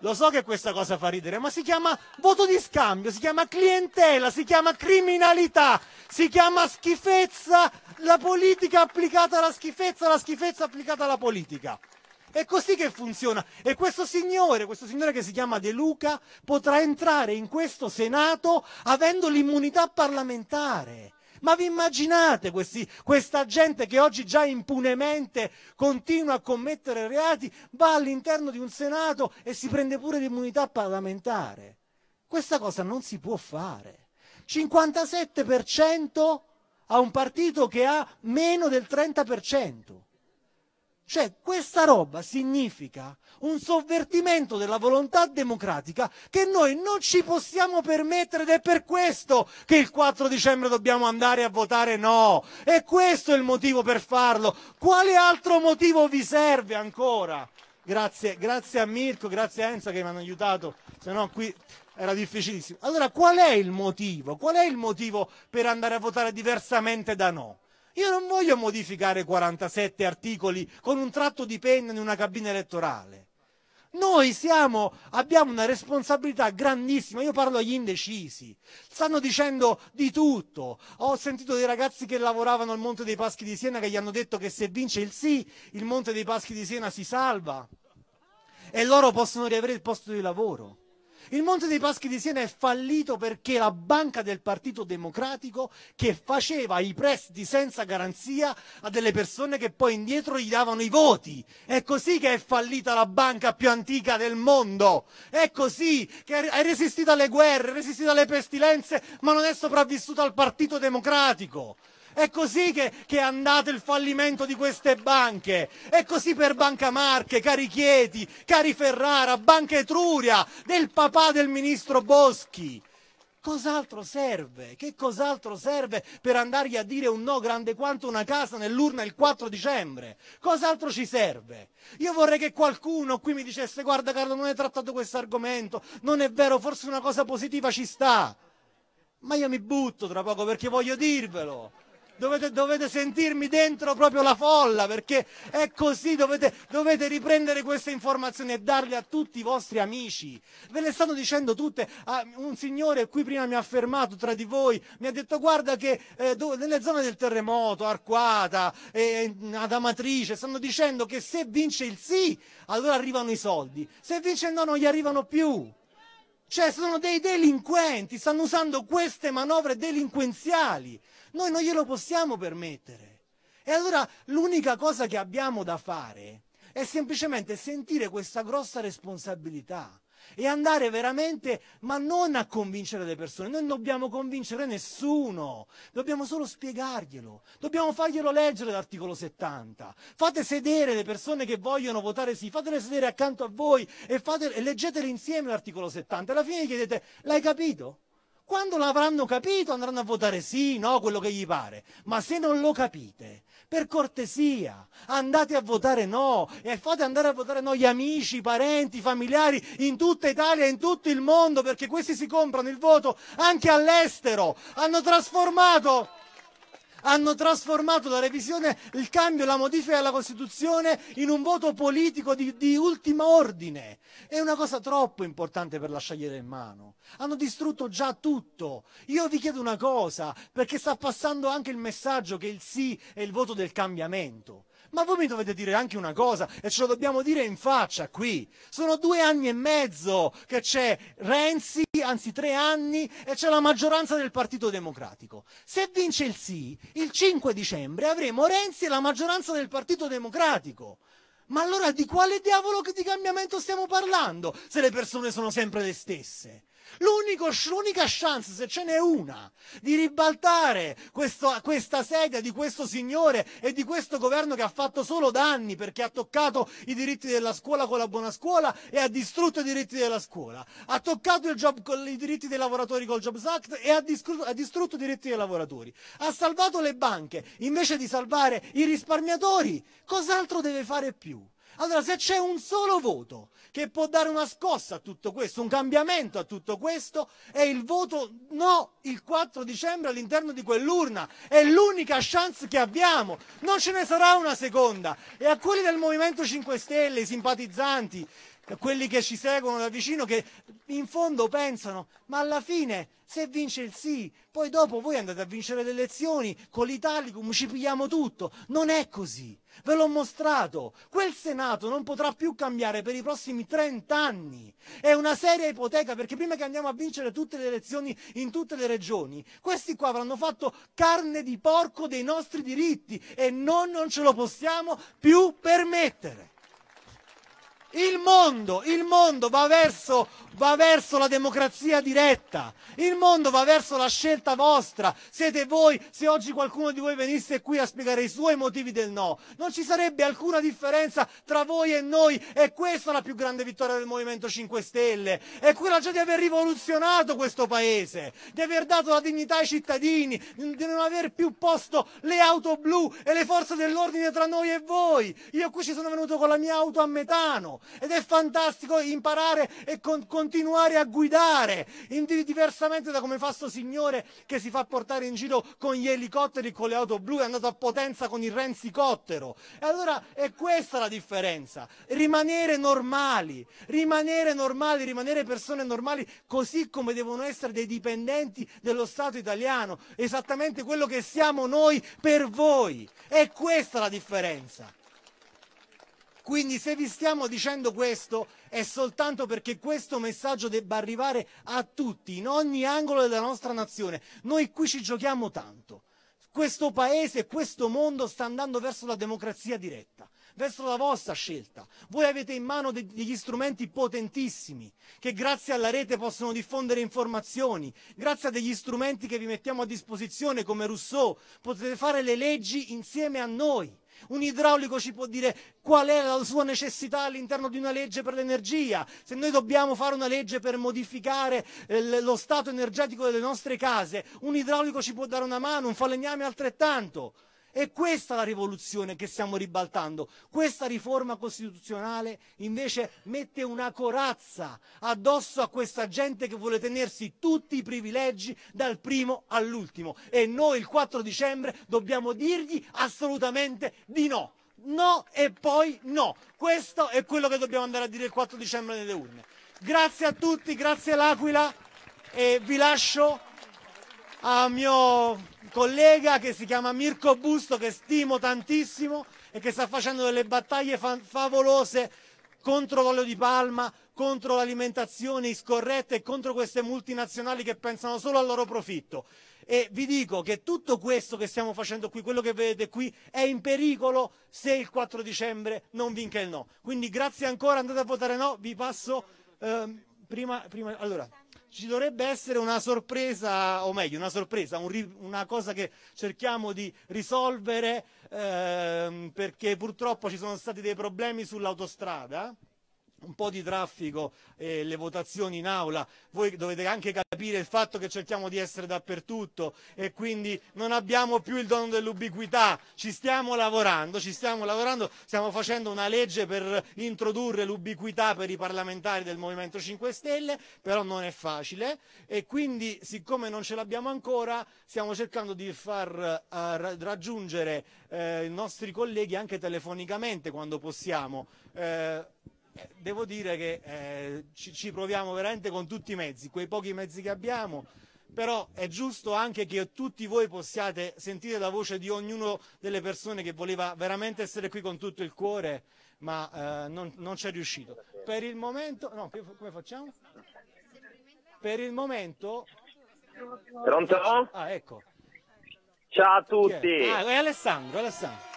lo so che questa cosa fa ridere, ma si chiama voto di scambio, si chiama clientela, si chiama criminalità, si chiama schifezza, la politica applicata alla schifezza, la schifezza applicata alla politica. È così che funziona. E questo signore, questo signore che si chiama De Luca, potrà entrare in questo Senato avendo l'immunità parlamentare. Ma vi immaginate questi, questa gente che oggi già impunemente continua a commettere reati, va all'interno di un Senato e si prende pure l'immunità parlamentare? Questa cosa non si può fare. 57% a un partito che ha meno del 30%. Cioè, questa roba significa un sovvertimento della volontà democratica che noi non ci possiamo permettere ed è per questo che il 4 dicembre dobbiamo andare a votare no. E questo è il motivo per farlo. Quale altro motivo vi serve ancora? Grazie, grazie a Mirko, grazie a Enza che mi hanno aiutato, se no qui era difficilissimo. Allora, qual è il motivo? Qual è il motivo per andare a votare diversamente da no? Io non voglio modificare 47 articoli con un tratto di penna in una cabina elettorale. Noi siamo, abbiamo una responsabilità grandissima, io parlo agli indecisi, stanno dicendo di tutto. Ho sentito dei ragazzi che lavoravano al Monte dei Paschi di Siena che gli hanno detto che se vince il sì, il Monte dei Paschi di Siena si salva e loro possono riavere il posto di lavoro. Il Monte dei Paschi di Siena è fallito perché la banca del Partito Democratico che faceva i prestiti senza garanzia a delle persone che poi indietro gli davano i voti. È così che è fallita la banca più antica del mondo. È così che è resistita alle guerre, è resistita alle pestilenze, ma non è sopravvissuta al Partito Democratico. È così che, che è andato il fallimento di queste banche. È così per Banca Marche, cari Chieti, cari Ferrara, Banca Etruria, del papà del ministro Boschi. Cos'altro serve? Che cos'altro serve per andargli a dire un no grande quanto una casa nell'urna il 4 dicembre? Cos'altro ci serve? Io vorrei che qualcuno qui mi dicesse guarda Carlo non hai trattato questo argomento, non è vero, forse una cosa positiva ci sta. Ma io mi butto tra poco perché voglio dirvelo dovete, dovete sentirmi dentro proprio la folla, perché è così, dovete, dovete riprendere queste informazioni e darle a tutti i vostri amici. Ve le stanno dicendo tutte, ah, un signore qui prima mi ha fermato tra di voi, mi ha detto guarda che eh, dove, nelle zone del terremoto, Arquata, eh, ad Amatrice, stanno dicendo che se vince il sì, allora arrivano i soldi, se vince il no non gli arrivano più. Cioè sono dei delinquenti, stanno usando queste manovre delinquenziali noi non glielo possiamo permettere. E allora l'unica cosa che abbiamo da fare è semplicemente sentire questa grossa responsabilità e andare veramente, ma non a convincere le persone, noi non dobbiamo convincere nessuno, dobbiamo solo spiegarglielo, dobbiamo farglielo leggere l'articolo 70, fate sedere le persone che vogliono votare sì, fatele sedere accanto a voi e, fate, e leggetele insieme l'articolo 70, alla fine gli chiedete, l'hai capito? Quando l'avranno capito andranno a votare sì, no, quello che gli pare. Ma se non lo capite, per cortesia, andate a votare no e fate andare a votare no gli amici, i parenti, i familiari in tutta Italia, e in tutto il mondo, perché questi si comprano il voto anche all'estero. Hanno trasformato hanno trasformato la revisione, il cambio, la modifica della Costituzione in un voto politico di, di ultima ordine. È una cosa troppo importante per lasciargliela in mano. Hanno distrutto già tutto. Io vi chiedo una cosa, perché sta passando anche il messaggio che il sì è il voto del cambiamento. Ma voi mi dovete dire anche una cosa, e ce lo dobbiamo dire in faccia qui. Sono due anni e mezzo che c'è Renzi, anzi tre anni, e c'è la maggioranza del Partito Democratico. Se vince il sì, il 5 dicembre avremo Renzi e la maggioranza del Partito Democratico. Ma allora di quale diavolo di cambiamento stiamo parlando se le persone sono sempre le stesse? l'unica chance, se ce n'è una, di ribaltare questo, questa sedia di questo signore e di questo governo che ha fatto solo danni perché ha toccato i diritti della scuola con la buona scuola e ha distrutto i diritti della scuola, ha toccato job, i diritti dei lavoratori col Jobs Act e ha distrutto, ha distrutto i diritti dei lavoratori, ha salvato le banche invece di salvare i risparmiatori, cos'altro deve fare più? Allora, se c'è un solo voto che può dare una scossa a tutto questo, un cambiamento a tutto questo, è il voto no il 4 dicembre all'interno di quell'urna. È l'unica chance che abbiamo. Non ce ne sarà una seconda. E a quelli del Movimento 5 Stelle, i simpatizzanti, quelli che ci seguono da vicino, che in fondo pensano, ma alla fine se vince il sì, poi dopo voi andate a vincere le elezioni, con l'Italicum ci pigliamo tutto. Non è così. Ve l'ho mostrato, quel Senato non potrà più cambiare per i prossimi 30 anni. È una seria ipoteca perché prima che andiamo a vincere tutte le elezioni in tutte le regioni, questi qua avranno fatto carne di porco dei nostri diritti e noi non ce lo possiamo più permettere. Il mondo, il mondo va, verso, va verso la democrazia diretta, il mondo va verso la scelta vostra. Siete voi, se oggi qualcuno di voi venisse qui a spiegare i suoi motivi del no, non ci sarebbe alcuna differenza tra voi e noi. E questa è la più grande vittoria del Movimento 5 Stelle, è quella già di aver rivoluzionato questo paese, di aver dato la dignità ai cittadini, di non aver più posto le auto blu e le forze dell'ordine tra noi e voi. Io qui ci sono venuto con la mia auto a metano ed è fantastico imparare e con- continuare a guidare, Indi- diversamente da come fa sto signore che si fa portare in giro con gli elicotteri, con le auto blu, è andato a Potenza con il Renzicottero. E allora è questa la differenza, rimanere normali, rimanere normali, rimanere persone normali, così come devono essere dei dipendenti dello Stato italiano, esattamente quello che siamo noi per voi. È questa la differenza. Quindi se vi stiamo dicendo questo è soltanto perché questo messaggio debba arrivare a tutti, in ogni angolo della nostra nazione. Noi qui ci giochiamo tanto. Questo paese, questo mondo sta andando verso la democrazia diretta, verso la vostra scelta. Voi avete in mano degli strumenti potentissimi che grazie alla rete possono diffondere informazioni, grazie a degli strumenti che vi mettiamo a disposizione come Rousseau potete fare le leggi insieme a noi un idraulico ci può dire qual è la sua necessità all'interno di una legge per l'energia. Se noi dobbiamo fare una legge per modificare eh, lo stato energetico delle nostre case, un idraulico ci può dare una mano, un falegname altrettanto. È questa la rivoluzione che stiamo ribaltando. Questa riforma costituzionale invece mette una corazza addosso a questa gente che vuole tenersi tutti i privilegi dal primo all'ultimo. E noi il 4 dicembre dobbiamo dirgli assolutamente di no. No e poi no. Questo è quello che dobbiamo andare a dire il 4 dicembre nelle urne. Grazie a tutti, grazie all'Aquila e vi lascio a un mio collega che si chiama Mirko Busto, che stimo tantissimo e che sta facendo delle battaglie favolose contro l'olio di palma, contro l'alimentazione scorretta e contro queste multinazionali che pensano solo al loro profitto. E vi dico che tutto questo che stiamo facendo qui, quello che vedete qui, è in pericolo se il 4 dicembre non vinca il no. Quindi grazie ancora, andate a votare no, vi passo ehm, prima, prima allora ci dovrebbe essere una sorpresa, o meglio, una sorpresa, un, una cosa che cerchiamo di risolvere ehm, perché purtroppo ci sono stati dei problemi sull'autostrada un po' di traffico eh, le votazioni in aula, voi dovete anche capire il fatto che cerchiamo di essere dappertutto e quindi non abbiamo più il dono dell'ubiquità, ci stiamo lavorando, ci stiamo lavorando, stiamo facendo una legge per introdurre l'ubiquità per i parlamentari del Movimento 5 Stelle, però non è facile e quindi siccome non ce l'abbiamo ancora stiamo cercando di far eh, raggiungere eh, i nostri colleghi anche telefonicamente quando possiamo eh, devo dire che eh, ci, ci, proviamo veramente con tutti i mezzi, quei pochi mezzi che abbiamo, però è giusto anche che tutti voi possiate sentire la voce di ognuno delle persone che voleva veramente essere qui con tutto il cuore, ma eh, non, non c'è riuscito. Per il momento, no, come facciamo? Per il momento... Pronto? Ah, ecco. Ciao a tutti. Ah, è Alessandro, Alessandro.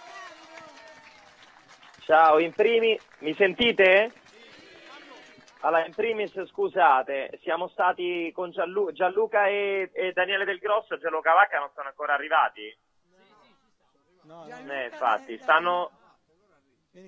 Ciao, in primis, mi sentite? Allora, in primis scusate, siamo stati con Gianlu- Gianluca e, e, Daniele Del Grosso, Gianluca Vacca non sono ancora arrivati? No, no. Eh, infatti, stanno,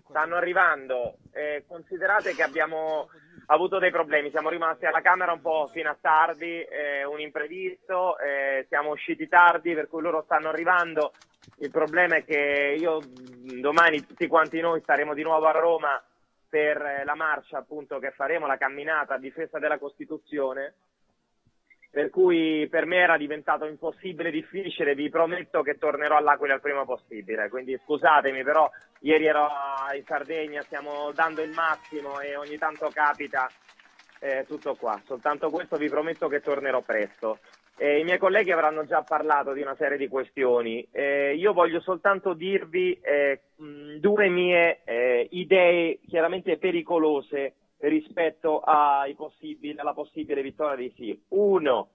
stanno arrivando. Eh, considerate che abbiamo avuto dei problemi, siamo rimasti alla camera un po' fino a tardi, eh, un imprevisto, eh, siamo usciti tardi per cui loro stanno arrivando, il problema è che io mm, domani tutti quanti noi staremo di nuovo a Roma per eh, la marcia appunto che faremo, la camminata a difesa della Costituzione, per cui per me era diventato impossibile, difficile, vi prometto che tornerò all'Aquila il prima possibile, quindi scusatemi però ieri ero in Sardegna, stiamo dando il massimo e ogni tanto capita eh, tutto qua, soltanto questo vi prometto che tornerò presto. Eh, I miei colleghi avranno già parlato di una serie di questioni. Eh, io voglio soltanto dirvi eh, due mie eh, idee chiaramente pericolose rispetto possibili, alla possibile vittoria di sì. Uno,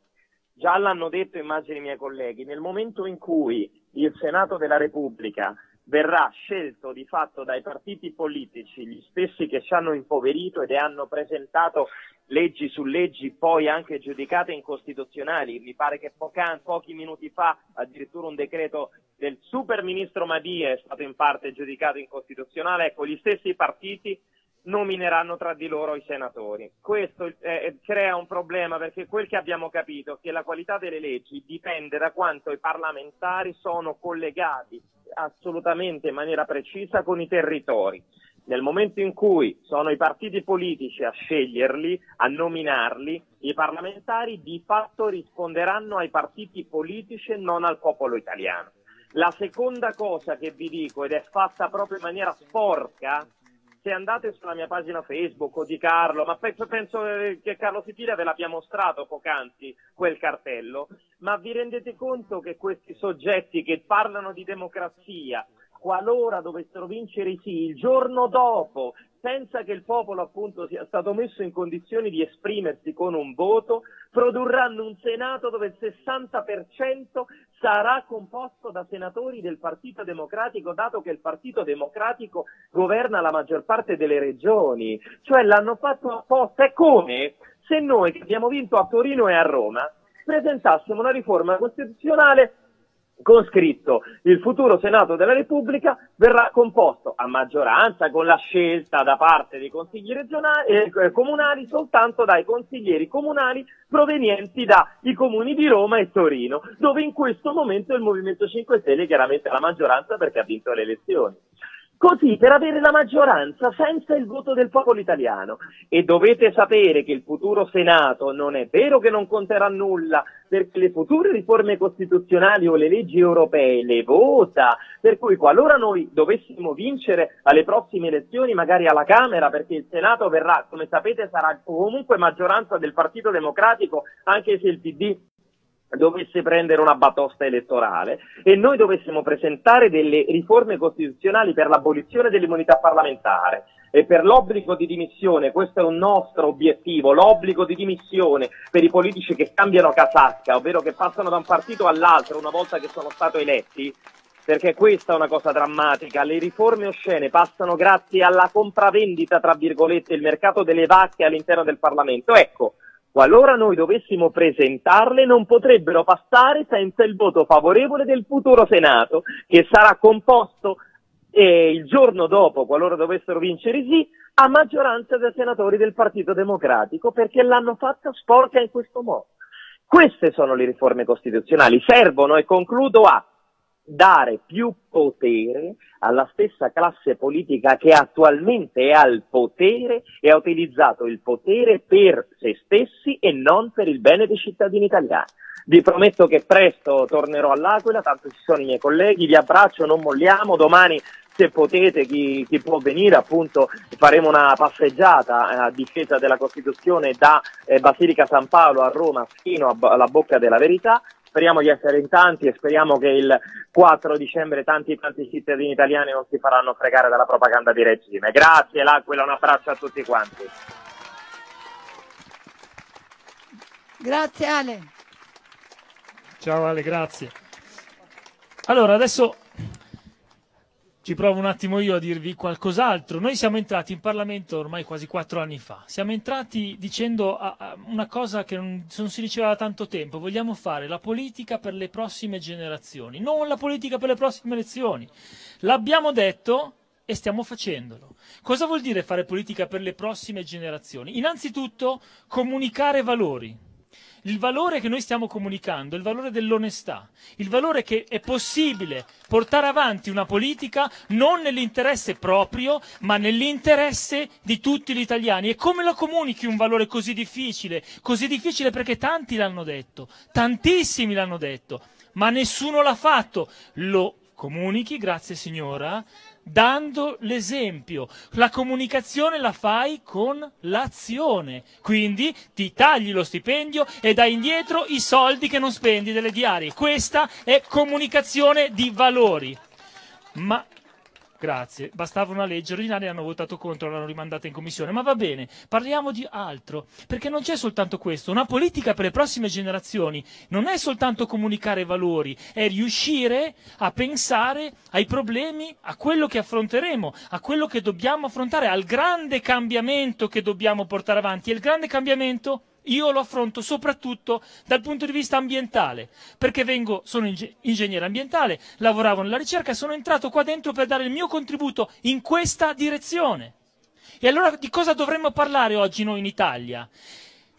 già l'hanno detto immagini i miei colleghi, nel momento in cui il Senato della Repubblica verrà scelto di fatto dai partiti politici, gli stessi che ci hanno impoverito ed hanno presentato leggi su leggi poi anche giudicate incostituzionali. Mi pare che poca, pochi minuti fa addirittura un decreto del super ministro Madia è stato in parte giudicato incostituzionale. Ecco, gli stessi partiti nomineranno tra di loro i senatori. Questo eh, eh, crea un problema perché quel che abbiamo capito è che la qualità delle leggi dipende da quanto i parlamentari sono collegati assolutamente in maniera precisa con i territori. Nel momento in cui sono i partiti politici a sceglierli, a nominarli, i parlamentari di fatto risponderanno ai partiti politici e non al popolo italiano. La seconda cosa che vi dico, ed è fatta proprio in maniera sporca, se andate sulla mia pagina Facebook o di Carlo, ma penso, eh, che Carlo Sipira ve l'abbia mostrato poc'anzi quel cartello, ma vi rendete conto che questi soggetti che parlano di democrazia, qualora dovessero vincere i sì, il giorno dopo, senza che il popolo appunto sia stato messo in condizioni di esprimersi con un voto, produrranno un Senato dove il 60% sarà composto da senatori del Partito Democratico, dato che il Partito Democratico governa la maggior parte delle regioni. Cioè l'hanno fatto apposta. È come se noi che abbiamo vinto a Torino e a Roma presentassimo una riforma costituzionale con scritto il futuro Senato della Repubblica verrà composto a maggioranza con la scelta da parte dei consigli eh, comunali soltanto dai consiglieri comunali provenienti dai comuni di Roma e Torino, dove in questo momento il Movimento 5 Stelle chiaramente ha la maggioranza perché ha vinto le elezioni così per avere la maggioranza senza il voto del popolo italiano. E dovete sapere che il futuro Senato non è vero che non conterà nulla, perché le future riforme costituzionali o le leggi europee le vota, per cui qualora noi dovessimo vincere alle prossime elezioni, magari alla Camera, perché il Senato verrà, come sapete, sarà comunque maggioranza del Partito Democratico, anche se il PD dovesse prendere una batosta elettorale e noi dovessimo presentare delle riforme costituzionali per l'abolizione dell'immunità parlamentare e per l'obbligo di dimissione, questo è un nostro obiettivo, l'obbligo di dimissione per i politici che cambiano casacca, ovvero che passano da un partito all'altro una volta che sono stato eletti, perché questa è una cosa drammatica, le riforme oscene passano grazie alla compravendita, tra virgolette, il mercato delle vacche all'interno del Parlamento. Ecco, Qualora noi dovessimo presentarle non potrebbero passare senza il voto favorevole del futuro Senato, che sarà composto eh, il giorno dopo, qualora dovessero vincere sì, a maggioranza dei senatori del Partito Democratico, perché l'hanno fatta sporca in questo modo. Queste sono le riforme costituzionali, servono e concludo a dare più potere alla stessa classe politica che attualmente è al potere e ha utilizzato il potere per se stessi e non per il bene dei cittadini italiani. Vi prometto che presto tornerò all'Aquila, tanto ci sono i miei colleghi, vi abbraccio, non molliamo, domani se potete chi, chi può venire appunto faremo una passeggiata eh, a difesa della Costituzione da eh, Basilica San Paolo a Roma fino alla Bocca della Verità speriamo di essere in tanti e speriamo che il 4 dicembre tanti tanti cittadini italiani non si faranno fregare dalla propaganda di regime. Grazie L'Aquila, un abbraccio a tutti quanti. Grazie Ale. Ciao Ale, grazie. Allora, adesso ci provo un attimo io a dirvi qualcos'altro. Noi siamo entrati in Parlamento ormai quasi quattro anni fa. Siamo entrati dicendo una cosa che non, si diceva da tanto tempo. Vogliamo fare la politica per le prossime generazioni, non la politica per le prossime elezioni. L'abbiamo detto e stiamo facendolo. Cosa vuol dire fare politica per le prossime generazioni? Innanzitutto comunicare valori il valore che noi stiamo comunicando, il valore dell'onestà, il valore che è possibile portare avanti una politica non nell'interesse proprio, ma nell'interesse di tutti gli italiani. E come lo comunichi un valore così difficile? Così difficile perché tanti l'hanno detto, tantissimi l'hanno detto, ma nessuno l'ha fatto. Lo comunichi, grazie signora, dando l'esempio. La comunicazione la fai con l'azione, quindi ti tagli lo stipendio e dai indietro i soldi che non spendi delle diarie. Questa è comunicazione di valori. Ma Grazie. Bastava una legge ordinaria, hanno votato contro, l'hanno rimandata in commissione. Ma va bene, parliamo di altro, perché non c'è soltanto questo. Una politica per le prossime generazioni non è soltanto comunicare valori, è riuscire a pensare ai problemi, a quello che affronteremo, a quello che dobbiamo affrontare, al grande cambiamento che dobbiamo portare avanti. E il grande cambiamento io lo affronto soprattutto dal punto di vista ambientale, perché vengo, sono ingegnere ambientale, lavoravo nella ricerca e sono entrato qua dentro per dare il mio contributo in questa direzione. E allora di cosa dovremmo parlare oggi noi in Italia?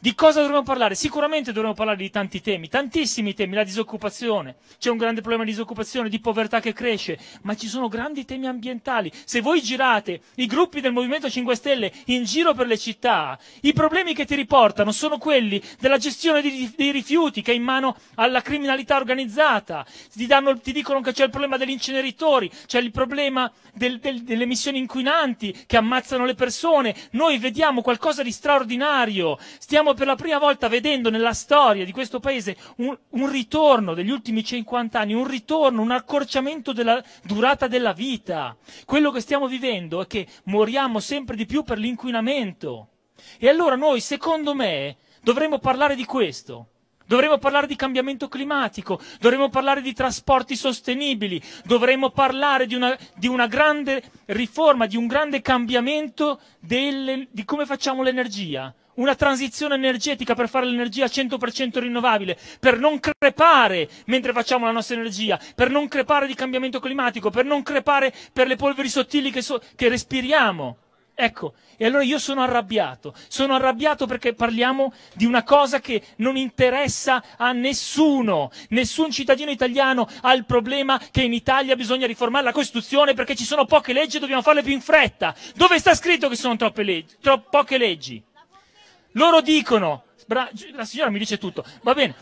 Di cosa dovremmo parlare? Sicuramente dovremmo parlare di tanti temi, tantissimi temi, la disoccupazione, c'è un grande problema di disoccupazione, di povertà che cresce, ma ci sono grandi temi ambientali. Se voi girate i gruppi del Movimento 5 Stelle in giro per le città, i problemi che ti riportano sono quelli della gestione di, dei rifiuti che è in mano alla criminalità organizzata, ti, danno, ti dicono che c'è il problema degli inceneritori, c'è il problema del, del, delle emissioni inquinanti che ammazzano le persone, noi vediamo qualcosa di straordinario, stiamo stiamo per la prima volta vedendo nella storia di questo paese un, un ritorno degli ultimi 50 anni, un ritorno, un accorciamento della durata della vita. Quello che stiamo vivendo è che moriamo sempre di più per l'inquinamento. E allora noi, secondo me, dovremmo parlare di questo. Dovremmo parlare di cambiamento climatico, dovremmo parlare di trasporti sostenibili, dovremmo parlare di una, di una grande riforma, di un grande cambiamento delle, di come facciamo l'energia una transizione energetica per fare l'energia 100% rinnovabile, per non crepare mentre facciamo la nostra energia, per non crepare di cambiamento climatico, per non crepare per le polveri sottili che, so che respiriamo. Ecco, e allora io sono arrabbiato, sono arrabbiato perché parliamo di una cosa che non interessa a nessuno, nessun cittadino italiano ha il problema che in Italia bisogna riformare la Costituzione perché ci sono poche leggi e dobbiamo farle più in fretta. Dove sta scritto che sono troppe leggi, tro poche leggi? Loro dicono, bra- la signora mi dice tutto, va bene.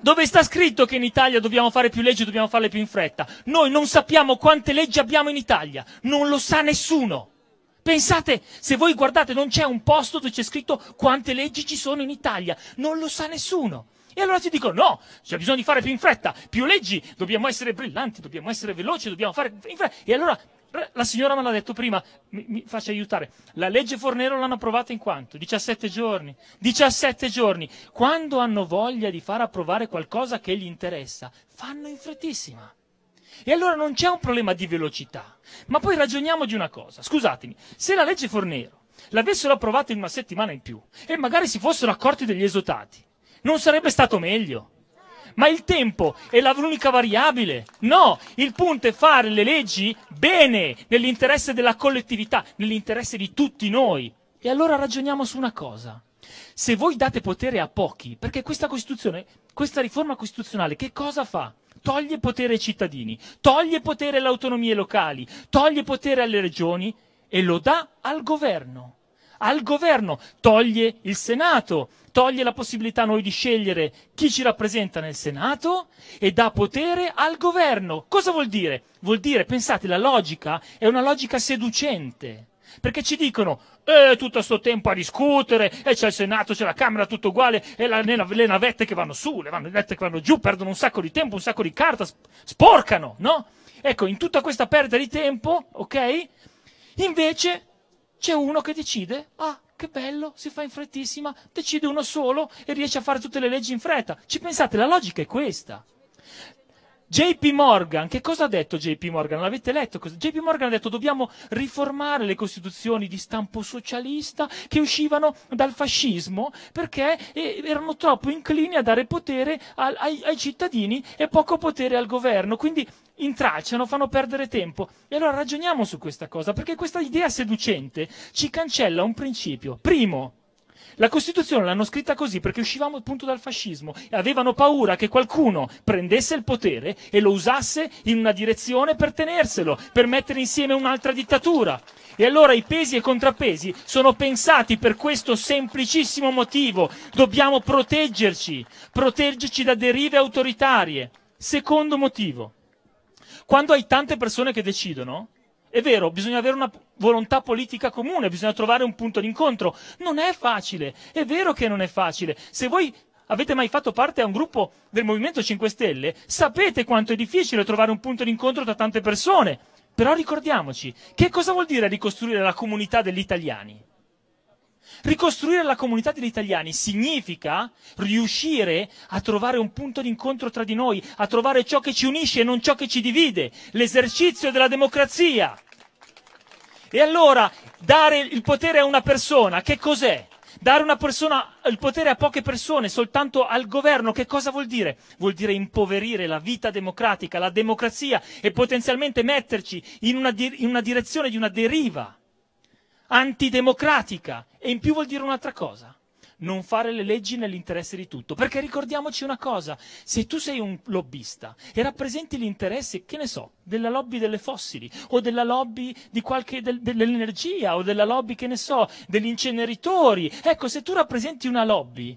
Dove sta scritto che in Italia dobbiamo fare più leggi e dobbiamo farle più in fretta? Noi non sappiamo quante leggi abbiamo in Italia, non lo sa nessuno. Pensate, se voi guardate, non c'è un posto dove c'è scritto quante leggi ci sono in Italia, non lo sa nessuno. E allora ti dico: no, c'è bisogno di fare più in fretta, più leggi, dobbiamo essere brillanti, dobbiamo essere veloci, dobbiamo fare in fretta. E allora la signora me l'ha detto prima, mi, mi faccia aiutare. La legge Fornero l'hanno approvata in quanto? 17 giorni. 17 giorni. Quando hanno voglia di far approvare qualcosa che gli interessa, fanno in frettissima. E allora non c'è un problema di velocità. Ma poi ragioniamo di una cosa. Scusatemi, se la legge Fornero l'avessero approvata in una settimana in più e magari si fossero accorti degli esotati, non sarebbe stato meglio? Ma il tempo è l'unica variabile. No, il punto è fare le leggi bene, nell'interesse della collettività, nell'interesse di tutti noi. E allora ragioniamo su una cosa. Se voi date potere a pochi, perché questa Costituzione, questa riforma costituzionale, che cosa fa? Toglie potere ai cittadini, toglie potere alle autonomie locali, toglie potere alle regioni e lo dà al governo al governo, toglie il Senato, toglie la possibilità a noi di scegliere chi ci rappresenta nel Senato e dà potere al governo. Cosa vuol dire? Vuol dire, pensate, la logica è una logica seducente. Perché ci dicono, eh, tutto sto tempo a discutere, e c'è il Senato, c'è la Camera, tutto uguale, e la, le, le, navette che vanno su, le, le navette che vanno giù, perdono un sacco di tempo, un sacco di carta, sporcano, no? Ecco, in tutta questa perdita di tempo, ok? Invece c'è uno che decide, ah, che bello, si fa in frettissima, decide uno solo e riesce a fare tutte le leggi in fretta. Ci pensate, la logica è questa. JP Morgan, che cosa ha detto JP Morgan? L'avete letto? JP Morgan ha detto dobbiamo riformare le costituzioni di stampo socialista che uscivano dal fascismo perché eh, erano troppo inclini a dare potere ai, ai cittadini e poco potere al governo. Quindi intracciano, fanno perdere tempo. E allora ragioniamo su questa cosa, perché questa idea seducente ci cancella un principio. Primo, la Costituzione l'hanno scritta così perché uscivamo appunto dal fascismo e avevano paura che qualcuno prendesse il potere e lo usasse in una direzione per tenerselo, per mettere insieme un'altra dittatura. E allora i pesi e i contrappesi sono pensati per questo semplicissimo motivo. Dobbiamo proteggerci, proteggerci da derive autoritarie. Secondo motivo, quando hai tante persone che decidono, è vero, bisogna avere una volontà politica comune, bisogna trovare un punto d'incontro. Non è facile, è vero che non è facile. Se voi avete mai fatto parte a un gruppo del Movimento 5 Stelle, sapete quanto è difficile trovare un punto d'incontro tra tante persone. Però ricordiamoci, che cosa vuol dire ricostruire la comunità degli italiani? Ricostruire la comunità degli italiani significa riuscire a trovare un punto d'incontro tra di noi, a trovare ciò che ci unisce e non ciò che ci divide, l'esercizio della democrazia. E allora dare il potere a una persona, che cos'è? Dare una persona, il potere a poche persone, soltanto al governo, che cosa vuol dire? Vuol dire impoverire la vita democratica, la democrazia e potenzialmente metterci in una, in una direzione di una deriva antidemocratica e in più vuol dire un'altra cosa. Non fare le leggi nell'interesse di tutto. Perché ricordiamoci una cosa, se tu sei un lobbista e rappresenti l'interesse, che ne so, della lobby delle fossili o della lobby qualche, del, dell'energia o della lobby, che ne so, degli inceneritori, ecco, se tu rappresenti una lobby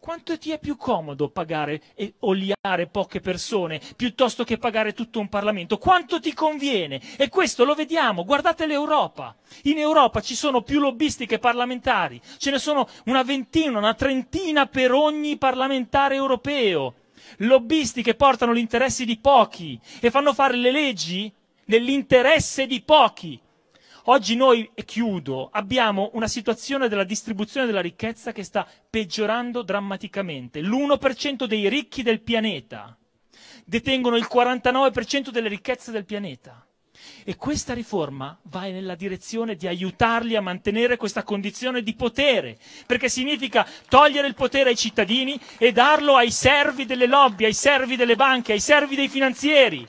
quanto ti è più comodo pagare e oliare poche persone piuttosto che pagare tutto un Parlamento? Quanto ti conviene? E questo lo vediamo, guardate l'Europa. In Europa ci sono più lobbisti che parlamentari, ce ne sono una ventina, una trentina per ogni parlamentare europeo. Lobbisti che portano gli interessi di pochi e fanno fare le leggi nell'interesse di pochi. Oggi noi, e chiudo, abbiamo una situazione della distribuzione della ricchezza che sta peggiorando drammaticamente. L'1% dei ricchi del pianeta detengono il 49% delle ricchezze del pianeta. E questa riforma va nella direzione di aiutarli a mantenere questa condizione di potere, perché significa togliere il potere ai cittadini e darlo ai servi delle lobby, ai servi delle banche, ai servi dei finanzieri.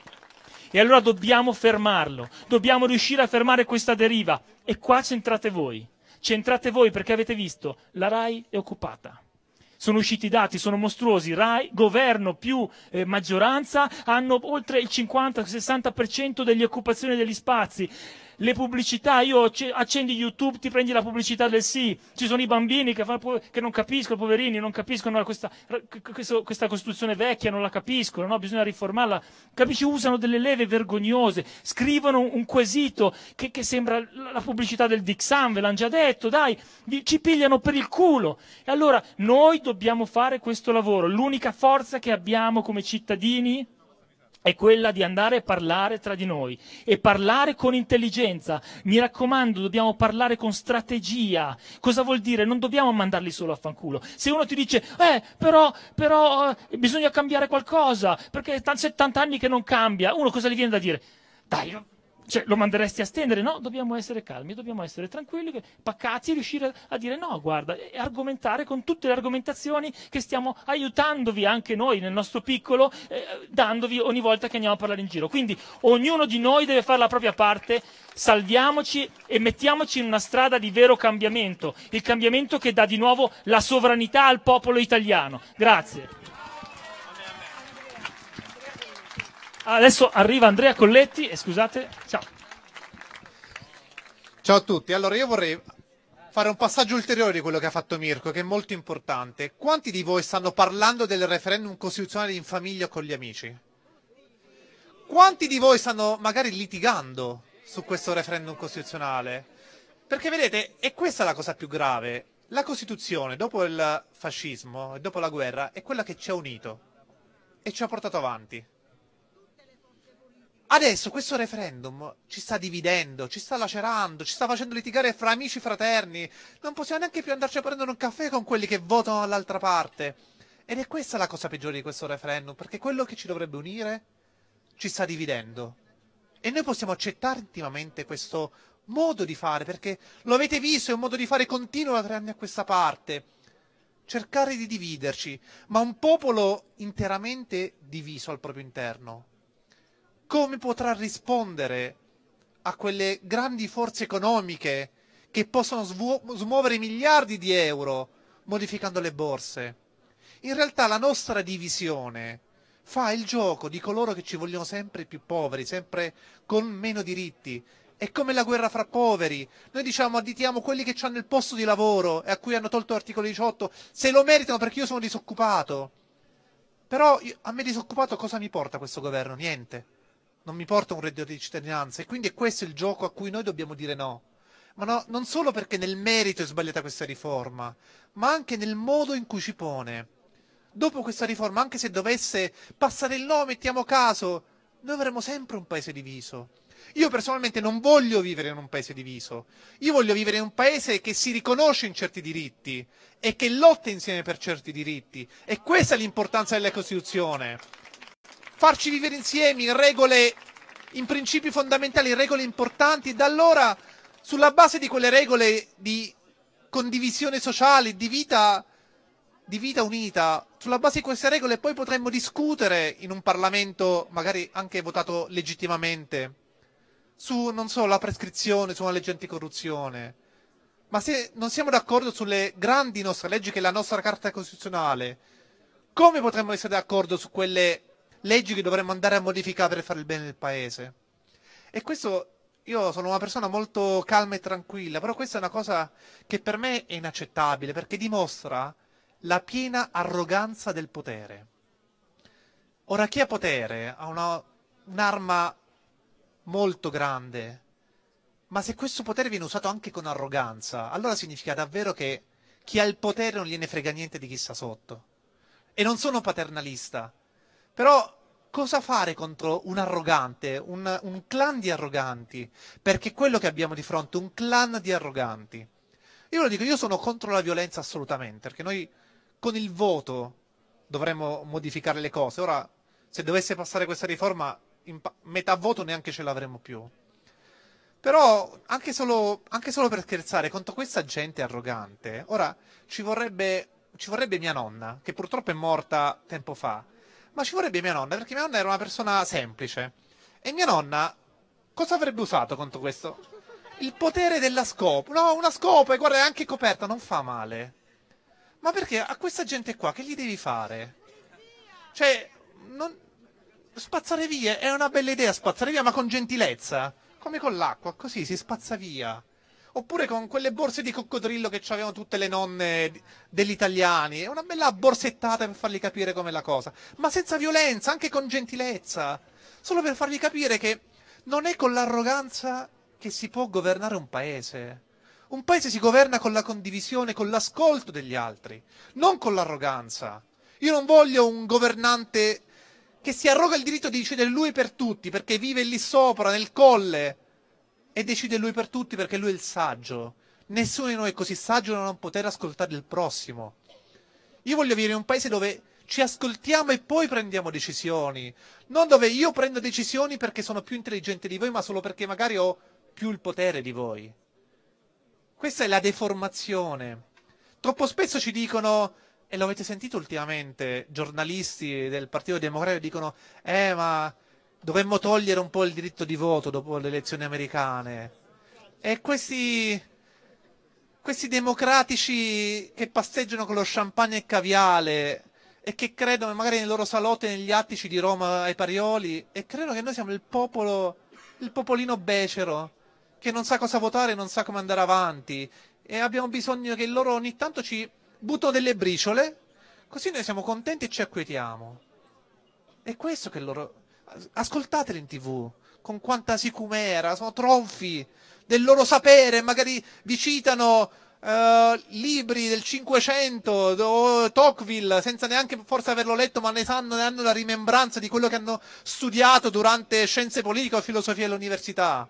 E allora dobbiamo fermarlo, dobbiamo riuscire a fermare questa deriva. E qua c'entrate voi. C'entrate voi perché avete visto, la RAI è occupata sono usciti i dati, sono mostruosi. Rai, governo più eh, maggioranza hanno oltre il 50-60% delle occupazioni degli spazi le pubblicità, io accendi YouTube, ti prendi la pubblicità del sì, ci sono i bambini che, fanno, che non capiscono, poverini, non capiscono questa, questa, costruzione vecchia, non la capiscono, no? bisogna riformarla, capisci, usano delle leve vergognose, scrivono un quesito che, che sembra la pubblicità del Dixan, ve l'hanno già detto, dai, ci pigliano per il culo. E allora noi dobbiamo fare questo lavoro, l'unica forza che abbiamo come cittadini è quella di andare a parlare tra di noi e parlare con intelligenza. Mi raccomando, dobbiamo parlare con strategia. Cosa vuol dire? Non dobbiamo mandarli solo a fanculo. Se uno ti dice, eh, però, però eh, bisogna cambiare qualcosa, perché è 70 anni che non cambia, uno cosa gli viene da dire? Dai, cioè, lo manderesti a stendere? No, dobbiamo essere calmi, dobbiamo essere tranquilli, pacati riuscire a dire no, guarda, e argomentare con tutte le argomentazioni che stiamo aiutandovi anche noi nel nostro piccolo, eh, dandovi ogni volta che andiamo a parlare in giro. Quindi ognuno di noi deve fare la propria parte, salviamoci e mettiamoci in una strada di vero cambiamento, il cambiamento che dà di nuovo la sovranità al popolo italiano. Grazie. Adesso arriva Andrea Colletti, e scusate, ciao. Ciao a tutti, allora io vorrei fare un passaggio ulteriore di quello che ha fatto Mirko, che è molto importante. Quanti di voi stanno parlando del referendum costituzionale in famiglia con gli amici? Quanti di voi stanno magari litigando su questo referendum costituzionale? Perché vedete, è questa la cosa più grave. La Costituzione, dopo il fascismo e dopo la guerra, è quella che ci ha unito e ci ha portato avanti. Adesso questo referendum ci sta dividendo, ci sta lacerando, ci sta facendo litigare fra amici fraterni. Non possiamo neanche più andarci a prendere un caffè con quelli che votano dall'altra parte. Ed è questa la cosa peggiore di questo referendum, perché quello che ci dovrebbe unire ci sta dividendo. E noi possiamo accettare intimamente questo modo di fare, perché lo avete visto, è un modo di fare continuo da tre anni a questa parte. Cercare di dividerci, ma un popolo interamente diviso al proprio interno come potrà rispondere a quelle grandi forze economiche che possono smuovere miliardi di euro modificando le borse. In realtà la nostra divisione fa il gioco di coloro che ci vogliono sempre più poveri, sempre con meno diritti. È come la guerra fra poveri. Noi diciamo, additiamo quelli che hanno il posto di lavoro e a cui hanno tolto l'articolo 18, se lo meritano perché io sono disoccupato. Però a me disoccupato cosa mi porta questo governo? Niente non mi porta un reddito di cittadinanza e quindi è questo il gioco a cui noi dobbiamo dire no. Ma no, non solo perché nel merito è sbagliata questa riforma, ma anche nel modo in cui ci pone. Dopo questa riforma, anche se dovesse passare il no, mettiamo caso, noi avremo sempre un paese diviso. Io personalmente non voglio vivere in un paese diviso. Io voglio vivere in un paese che si riconosce in certi diritti e che lotta insieme per certi diritti. E questa è l'importanza della Costituzione farci vivere insieme in regole, in principi fondamentali, in regole importanti. Da allora, sulla base di quelle regole di condivisione sociale, di vita, di vita unita, sulla base di queste regole poi potremmo discutere in un Parlamento, magari anche votato legittimamente, su, non so, la prescrizione, su una legge anticorruzione. Ma se non siamo d'accordo sulle grandi nostre leggi, che è la nostra Carta Costituzionale, come potremmo essere d'accordo su quelle leggi che dovremmo andare a modificare per fare il bene del paese. E questo, io sono una persona molto calma e tranquilla, però questa è una cosa che per me è inaccettabile, perché dimostra la piena arroganza del potere. Ora, chi ha potere ha una, un'arma molto grande, ma se questo potere viene usato anche con arroganza, allora significa davvero che chi ha il potere non gliene frega niente di chi sta sotto. E non sono paternalista, però cosa fare contro un arrogante, un, un clan di arroganti? Perché quello che abbiamo di fronte, un clan di arroganti. Io ve lo dico, io sono contro la violenza assolutamente, perché noi con il voto dovremmo modificare le cose. Ora, se dovesse passare questa riforma, pa- metà voto neanche ce l'avremmo più. Però, anche solo, anche solo, per scherzare, contro questa gente arrogante, ora ci vorrebbe, ci vorrebbe mia nonna, che purtroppo è morta tempo fa ma ci vorrebbe mia nonna, perché mia nonna era una persona semplice. E mia nonna cosa avrebbe usato contro questo? Il potere della scopa. No, una scopa, e guarda, è anche coperta, non fa male. Ma perché a questa gente qua che gli devi fare? Cioè, non... spazzare via è una bella idea, spazzare via, ma con gentilezza. Come con l'acqua, così si spazza via oppure con quelle borse di coccodrillo che avevano tutte le nonne degli italiani, una bella borsettata per fargli capire com'è la cosa, ma senza violenza, anche con gentilezza, solo per fargli capire che non è con l'arroganza che si può governare un paese. Un paese si governa con la condivisione, con l'ascolto degli altri, non con l'arroganza. Io non voglio un governante che si arroga il diritto di decidere lui per tutti, perché vive lì sopra, nel colle, e decide lui per tutti perché lui è il saggio. Nessuno di noi è così saggio da non poter ascoltare il prossimo. Io voglio vivere in un paese dove ci ascoltiamo e poi prendiamo decisioni, non dove io prendo decisioni perché sono più intelligente di voi, ma solo perché magari ho più il potere di voi. Questa è la deformazione. Troppo spesso ci dicono, e lo avete sentito ultimamente, giornalisti del Partito Democratico dicono, eh ma dovremmo togliere un po' il diritto di voto dopo le elezioni americane. E questi, questi democratici che passeggiano con lo champagne e caviale e che credono magari nei loro salotti negli attici di Roma ai Parioli e credono che noi siamo il popolo, il popolino becero che non sa cosa votare, non sa come andare avanti e abbiamo bisogno che loro ogni tanto ci buttano delle briciole così noi siamo contenti e ci acquietiamo. È questo che loro ascoltateli in tv con quanta sicumera, sono tronfi del loro sapere, magari vi citano uh, libri del 500 o Tocqueville senza neanche forse averlo letto, ma ne sanno, ne hanno la rimembranza di quello che hanno studiato durante scienze politiche o filosofia all'università.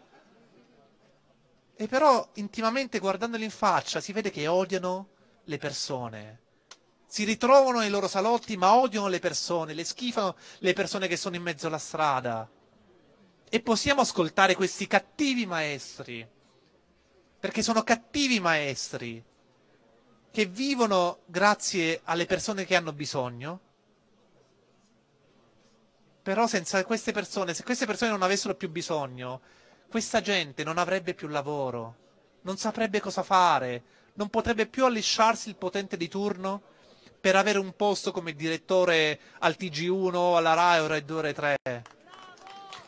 E però intimamente guardandoli in faccia si vede che odiano le persone si ritrovano nei loro salotti ma odiano le persone, le schifano le persone che sono in mezzo alla strada. E possiamo ascoltare questi cattivi maestri, perché sono cattivi maestri che vivono grazie alle persone che hanno bisogno. Però senza queste persone, se queste persone non avessero più bisogno, questa gente non avrebbe più lavoro, non saprebbe cosa fare, non potrebbe più allisciarsi il potente di turno per avere un posto come direttore al TG1, alla RAI o Red 2 3.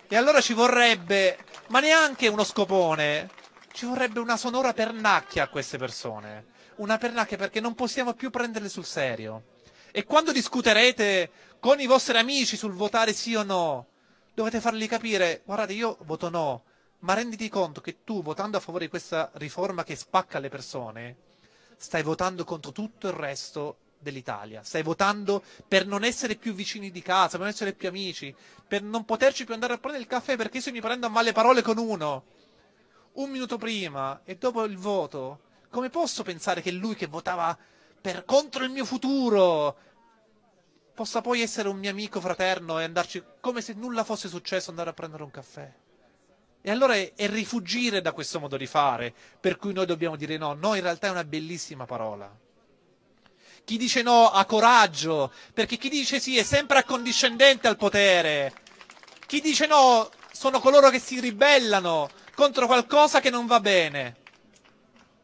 E allora ci vorrebbe, ma neanche uno scopone, ci vorrebbe una sonora pernacchia a queste persone. Una pernacchia perché non possiamo più prenderle sul serio. E quando discuterete con i vostri amici sul votare sì o no, dovete fargli capire, guardate io voto no, ma renditi conto che tu votando a favore di questa riforma che spacca le persone, stai votando contro tutto il resto dell'Italia. Stai votando per non essere più vicini di casa, per non essere più amici, per non poterci più andare a prendere il caffè perché se mi prendo a male parole con uno. Un minuto prima e dopo il voto, come posso pensare che lui che votava per contro il mio futuro possa poi essere un mio amico fraterno e andarci come se nulla fosse successo andare a prendere un caffè? E allora è, è rifugire da questo modo di fare, per cui noi dobbiamo dire no, no in realtà è una bellissima parola chi dice no ha coraggio, perché chi dice sì è sempre accondiscendente al potere. Chi dice no sono coloro che si ribellano contro qualcosa che non va bene.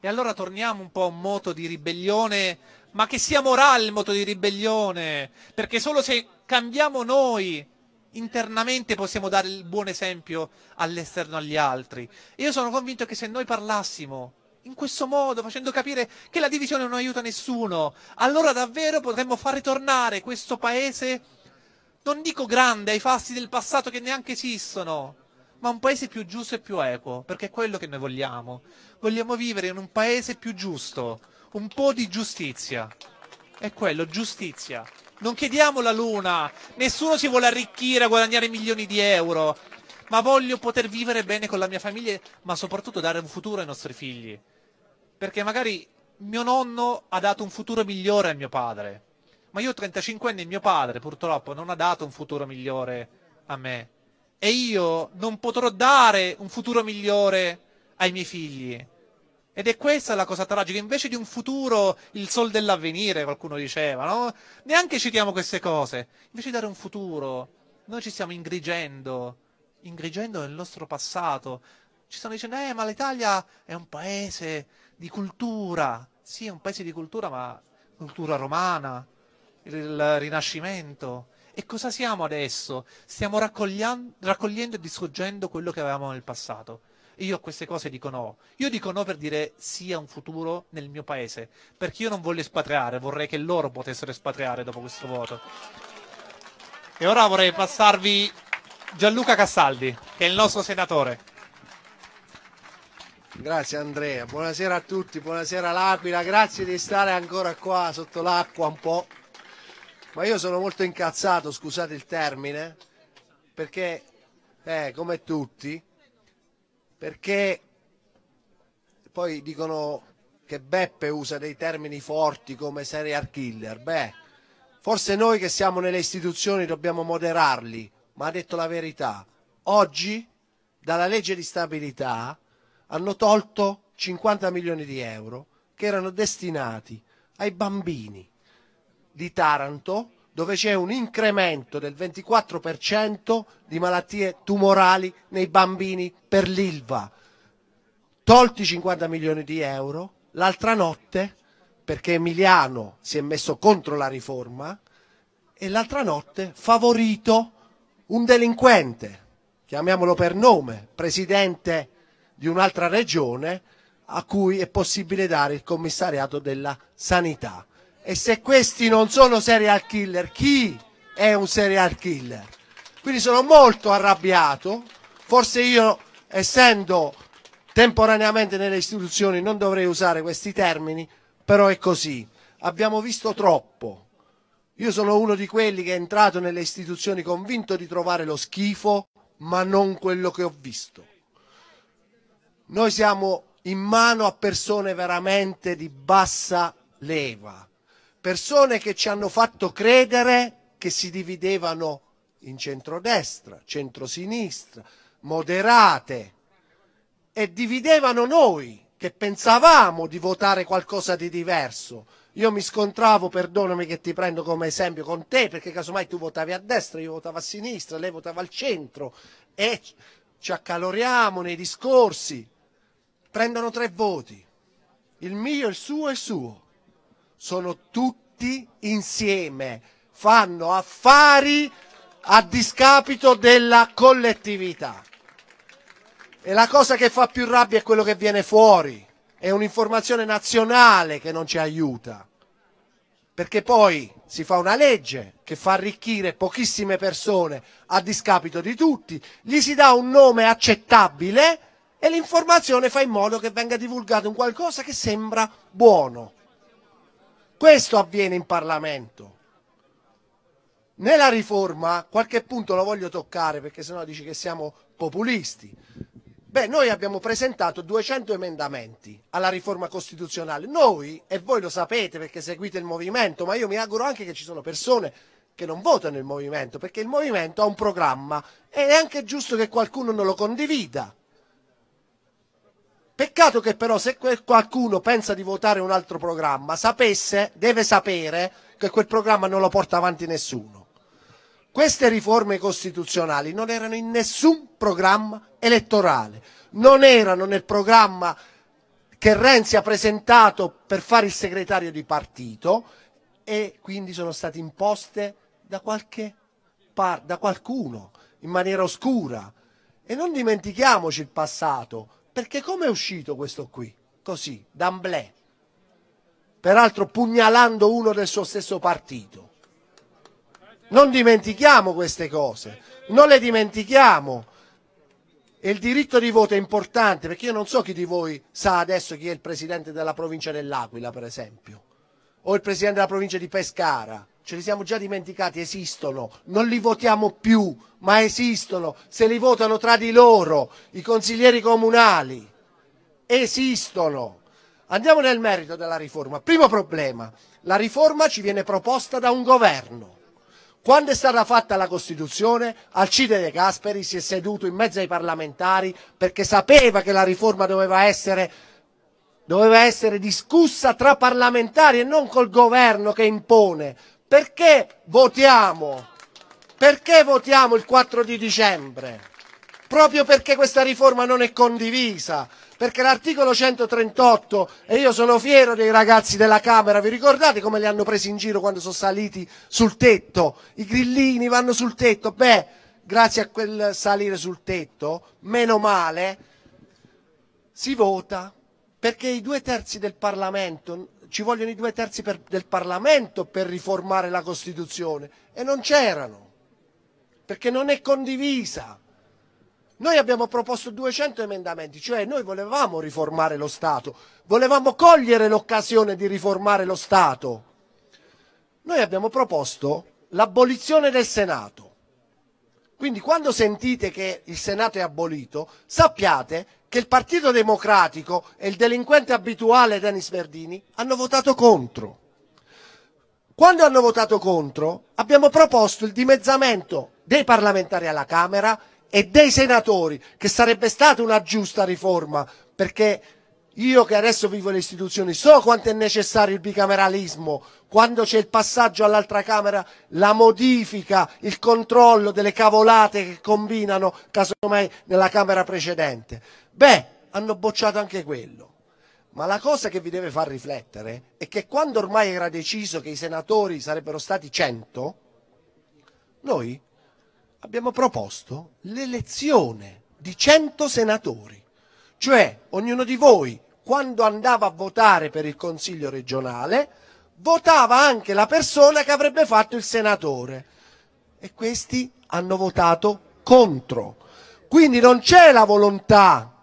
E allora torniamo un po' a un moto di ribellione, ma che sia morale il moto di ribellione, perché solo se cambiamo noi internamente possiamo dare il buon esempio all'esterno agli altri. E io sono convinto che se noi parlassimo in questo modo, facendo capire che la divisione non aiuta nessuno, allora davvero potremmo far ritornare questo paese, non dico grande, ai fasti del passato che neanche esistono, ma un paese più giusto e più equo, perché è quello che noi vogliamo. Vogliamo vivere in un paese più giusto, un po' di giustizia. È quello, giustizia. Non chiediamo la luna, nessuno si vuole arricchire a guadagnare milioni di euro, ma voglio poter vivere bene con la mia famiglia, ma soprattutto dare un futuro ai nostri figli. Perché magari mio nonno ha dato un futuro migliore a mio padre, ma io ho 35 anni e mio padre purtroppo non ha dato un futuro migliore a me. E io non potrò dare un futuro migliore ai miei figli. Ed è questa la cosa tragica, invece di un futuro, il sol dell'avvenire, qualcuno diceva, no? Neanche citiamo queste cose. Invece di dare un futuro, noi ci stiamo ingrigendo ingrigendo il nostro passato. Ci stanno dicendo, eh, ma l'Italia è un paese di cultura. Sì, è un paese di cultura, ma cultura romana, il Rinascimento. E cosa siamo adesso? Stiamo raccogliendo e distruggendo quello che avevamo nel passato. Io a queste cose dico no. Io dico no per dire sì a un futuro nel mio paese, perché io non voglio espatriare, vorrei che loro potessero espatriare dopo questo voto. E ora vorrei passarvi Gianluca Cassaldi, che è il nostro senatore. Grazie Andrea, buonasera a tutti, buonasera L'Aquila, grazie di stare ancora qua sotto l'acqua un po'. Ma io sono molto incazzato, scusate il termine, perché, eh, come tutti, perché poi dicono che Beppe usa dei termini forti come serial killer. Beh, forse noi che siamo nelle istituzioni dobbiamo moderarli, ma ha detto la verità. Oggi dalla legge di stabilità hanno tolto 50 milioni di euro che erano destinati ai bambini di Taranto dove c'è un incremento del 24% di malattie tumorali nei bambini per l'ILVA. Tolti 50 milioni di euro, l'altra notte, perché Emiliano si è messo contro la riforma, e l'altra notte favorito un delinquente, chiamiamolo per nome, presidente di un'altra regione, a cui è possibile dare il commissariato della sanità. E se questi non sono serial killer, chi è un serial killer? Quindi sono molto arrabbiato, forse io, essendo temporaneamente nelle istituzioni, non dovrei usare questi termini, però è così. Abbiamo visto troppo io sono uno di quelli che è entrato nelle istituzioni convinto di trovare lo schifo, ma non quello che ho visto. Noi siamo in mano a persone veramente di bassa leva, persone che ci hanno fatto credere che si dividevano in centrodestra, centrosinistra, moderate e dividevano noi che pensavamo di votare qualcosa di diverso io mi scontravo, perdonami che ti prendo come esempio con te, perché casomai tu votavi a destra, io votavo a sinistra, lei votava al centro e ci accaloriamo nei discorsi. Prendono tre voti, il mio, il suo e il suo. Sono tutti insieme, fanno affari a discapito della collettività. E la cosa che fa più rabbia è quello che viene fuori è un'informazione nazionale che non ci aiuta, perché poi si fa una legge che fa arricchire pochissime persone a discapito di tutti, gli si dà un nome accettabile e l'informazione fa in modo che venga divulgato un qualcosa che sembra buono. Questo avviene in Parlamento. Nella riforma, qualche punto lo voglio toccare perché sennò dici che siamo populisti Beh, noi abbiamo presentato 200 emendamenti alla riforma costituzionale. Noi, e voi lo sapete perché seguite il movimento, ma io mi auguro anche che ci sono persone che non votano il movimento, perché il movimento ha un programma e è anche giusto che qualcuno non lo condivida. Peccato che però se qualcuno pensa di votare un altro programma, sapesse, deve sapere che quel programma non lo porta avanti nessuno queste riforme costituzionali non erano in nessun programma elettorale, non erano nel programma che Renzi ha presentato per fare il segretario di partito e quindi sono state imposte da, qualche par- da qualcuno in maniera oscura. E non dimentichiamoci il passato, perché come è uscito questo qui? Così, d'amblè, peraltro pugnalando uno del suo stesso partito. Non dimentichiamo queste cose, non le dimentichiamo. E il diritto di voto è importante perché io non so chi di voi sa adesso chi è il presidente della provincia dell'Aquila, per esempio, o il presidente della provincia di Pescara. Ce li siamo già dimenticati, esistono, non li votiamo più, ma esistono, se li votano tra di loro i consiglieri comunali. Esistono. Andiamo nel merito della riforma. Primo problema, la riforma ci viene proposta da un governo quando è stata fatta la Costituzione, Alcide De Gasperi si è seduto in mezzo ai parlamentari perché sapeva che la riforma doveva essere, doveva essere discussa tra parlamentari e non col governo che impone. Perché votiamo? Perché votiamo il 4 di dicembre? Proprio perché questa riforma non è condivisa, perché l'articolo 138, e io sono fiero dei ragazzi della Camera, vi ricordate come li hanno presi in giro quando sono saliti sul tetto? I grillini vanno sul tetto, beh, grazie a quel salire sul tetto, meno male, si vota perché i due terzi del Parlamento ci vogliono i due terzi per, del Parlamento per riformare la Costituzione e non c'erano, perché non è condivisa. Noi abbiamo proposto 200 emendamenti, cioè noi volevamo riformare lo Stato, volevamo cogliere l'occasione di riformare lo Stato. Noi abbiamo proposto l'abolizione del Senato. Quindi quando sentite che il Senato è abolito, sappiate che il Partito Democratico e il delinquente abituale Denis Verdini hanno votato contro. Quando hanno votato contro abbiamo proposto il dimezzamento dei parlamentari alla Camera e dei senatori, che sarebbe stata una giusta riforma, perché io che adesso vivo le istituzioni so quanto è necessario il bicameralismo, quando c'è il passaggio all'altra Camera, la modifica, il controllo delle cavolate che combinano casomai nella Camera precedente. Beh, hanno bocciato anche quello. Ma la cosa che vi deve far riflettere è che quando ormai era deciso che i senatori sarebbero stati 100, noi abbiamo proposto l'elezione di 100 senatori, cioè ognuno di voi quando andava a votare per il Consiglio regionale votava anche la persona che avrebbe fatto il senatore e questi hanno votato contro. Quindi non c'è la volontà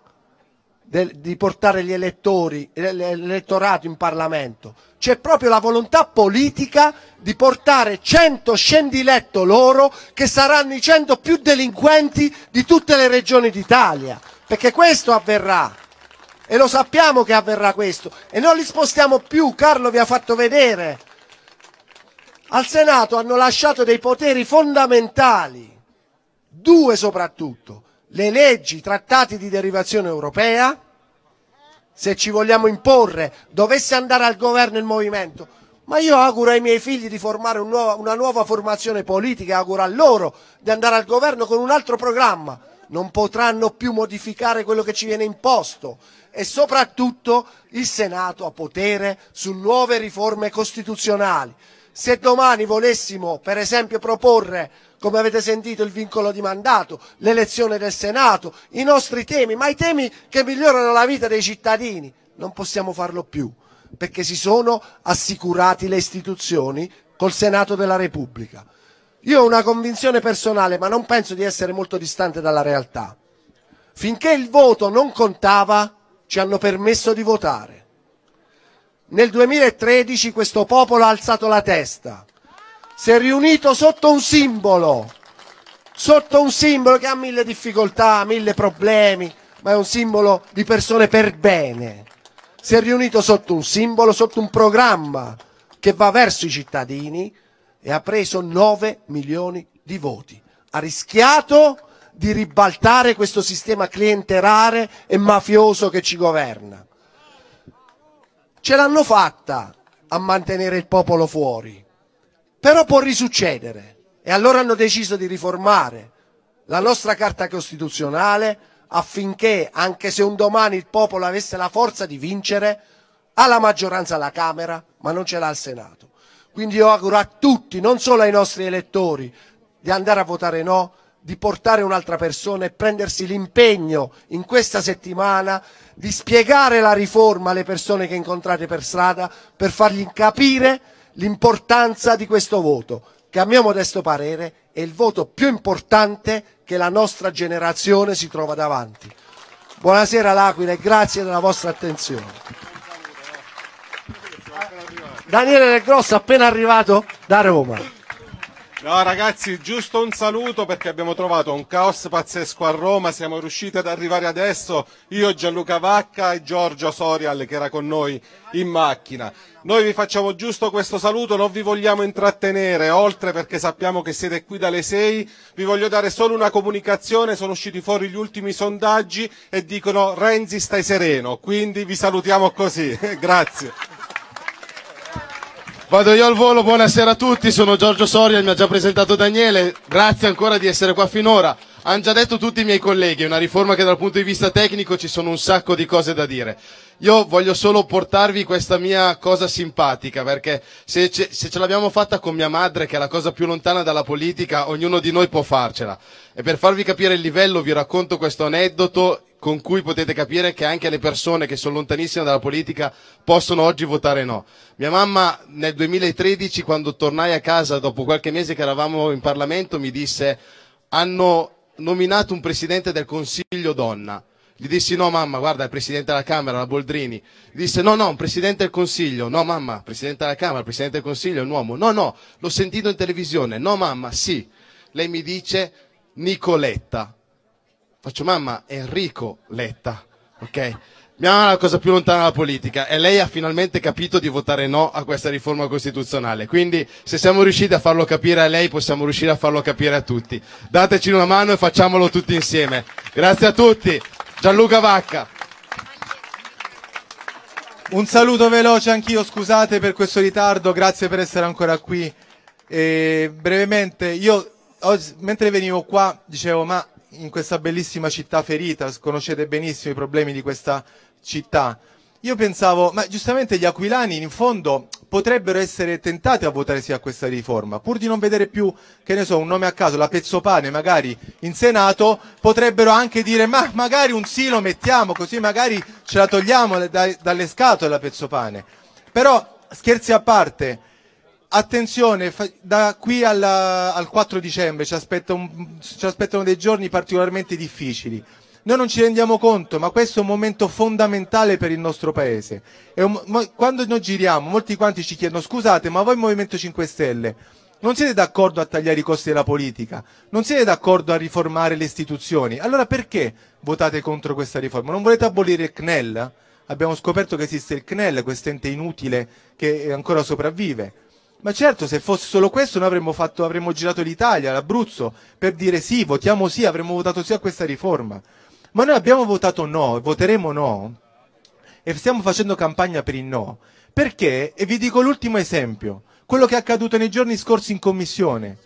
del, di portare gli elettori, l'elettorato in Parlamento, c'è proprio la volontà politica di portare 100 scendiletto loro che saranno i 100 più delinquenti di tutte le regioni d'Italia, perché questo avverrà e lo sappiamo che avverrà questo e non li spostiamo più, Carlo vi ha fatto vedere. Al Senato hanno lasciato dei poteri fondamentali, due soprattutto, le leggi, i trattati di derivazione europea, se ci vogliamo imporre, dovesse andare al governo il movimento, ma io auguro ai miei figli di formare un nuovo, una nuova formazione politica, auguro a loro di andare al governo con un altro programma. Non potranno più modificare quello che ci viene imposto e soprattutto il Senato ha potere su nuove riforme costituzionali. Se domani volessimo per esempio proporre come avete sentito il vincolo di mandato, l'elezione del Senato, i nostri temi, ma i temi che migliorano la vita dei cittadini. Non possiamo farlo più, perché si sono assicurati le istituzioni col Senato della Repubblica. Io ho una convinzione personale, ma non penso di essere molto distante dalla realtà. Finché il voto non contava, ci hanno permesso di votare. Nel 2013 questo popolo ha alzato la testa si è riunito sotto un simbolo, sotto un simbolo che ha mille difficoltà, mille problemi, ma è un simbolo di persone per bene. Si è riunito sotto un simbolo, sotto un programma che va verso i cittadini e ha preso 9 milioni di voti. Ha rischiato di ribaltare questo sistema clientelare e mafioso che ci governa. Ce l'hanno fatta a mantenere il popolo fuori però può risuccedere. E allora hanno deciso di riformare la nostra Carta Costituzionale affinché, anche se un domani il popolo avesse la forza di vincere, ha la maggioranza alla Camera, ma non ce l'ha al Senato. Quindi io auguro a tutti, non solo ai nostri elettori, di andare a votare no, di portare un'altra persona e prendersi l'impegno in questa settimana di spiegare la riforma alle persone che incontrate per strada per fargli capire l'importanza di questo voto, che a mio modesto parere è il voto più importante che la nostra generazione si trova davanti. Buonasera L'Aquila e grazie della vostra attenzione. Daniele Del Grosso appena arrivato da Roma. No ragazzi, giusto un saluto perché abbiamo trovato un caos pazzesco a Roma, siamo riusciti ad arrivare adesso, io Gianluca Vacca e Giorgio Sorial che era con noi in macchina. Noi vi facciamo giusto questo saluto, non vi vogliamo intrattenere oltre perché sappiamo che siete qui dalle 6, vi voglio dare solo una comunicazione, sono usciti fuori gli ultimi sondaggi e dicono Renzi stai sereno, quindi vi salutiamo così, [laughs] grazie. Vado io al volo, buonasera a tutti, sono Giorgio Soria, mi ha già presentato Daniele, grazie ancora di essere qua finora. Hanno già detto tutti i miei colleghi, è una riforma che dal punto di vista tecnico ci sono un sacco di cose da dire. Io voglio solo portarvi questa mia cosa simpatica, perché se ce, se ce l'abbiamo fatta con mia madre, che è la cosa più lontana dalla politica, ognuno di noi può farcela. E per farvi capire il livello vi racconto questo aneddoto con cui potete capire che anche le persone che sono lontanissime dalla politica possono oggi votare no. Mia mamma nel 2013, quando tornai a casa dopo qualche mese che eravamo in Parlamento, mi disse hanno nominato un presidente del Consiglio donna. Gli dissi no mamma, guarda il presidente della Camera, la Boldrini. Gli disse no no, un presidente del Consiglio. No mamma, presidente della Camera, presidente del Consiglio è un uomo. No no, l'ho sentito in televisione. No mamma, sì. Lei mi dice Nicoletta. Faccio mamma, Enrico Letta, ok? Mia mamma è la cosa più lontana dalla politica e lei ha finalmente capito di votare no a questa riforma costituzionale. Quindi se siamo riusciti a farlo capire a lei possiamo riuscire a farlo capire a tutti. Dateci una mano e facciamolo tutti insieme. Grazie a tutti. Gianluca Vacca. Un saluto veloce anch'io, scusate per questo ritardo, grazie per essere ancora qui. E brevemente, io oggi, mentre venivo qua dicevo ma in questa bellissima città ferita, conoscete benissimo i problemi di questa città. Io pensavo, ma giustamente gli aquilani in fondo potrebbero essere tentati a votare sì a questa riforma, pur di non vedere più, che ne so, un nome a caso, la Pezzopane magari in Senato, potrebbero anche dire ma magari un sì lo mettiamo, così magari ce la togliamo da, dalle scatole la Pezzopane. Però, scherzi a parte, Attenzione, da qui alla, al 4 dicembre ci, aspetta un, ci aspettano dei giorni particolarmente difficili. Noi non ci rendiamo conto, ma questo è un momento fondamentale per il nostro Paese. Un, quando noi giriamo, molti quanti ci chiedono scusate, ma voi Movimento 5 Stelle non siete d'accordo a tagliare i costi della politica, non siete d'accordo a riformare le istituzioni. Allora perché votate contro questa riforma? Non volete abolire il CNEL? Abbiamo scoperto che esiste il CNEL, quest'ente inutile che ancora sopravvive ma certo, se fosse solo questo noi avremmo, fatto, avremmo girato l'Italia, l'Abruzzo, per dire sì, votiamo sì, avremmo votato sì a questa riforma. Ma noi abbiamo votato no, voteremo no, e stiamo facendo campagna per il no. Perché? E vi dico l'ultimo esempio, quello che è accaduto nei giorni scorsi in commissione.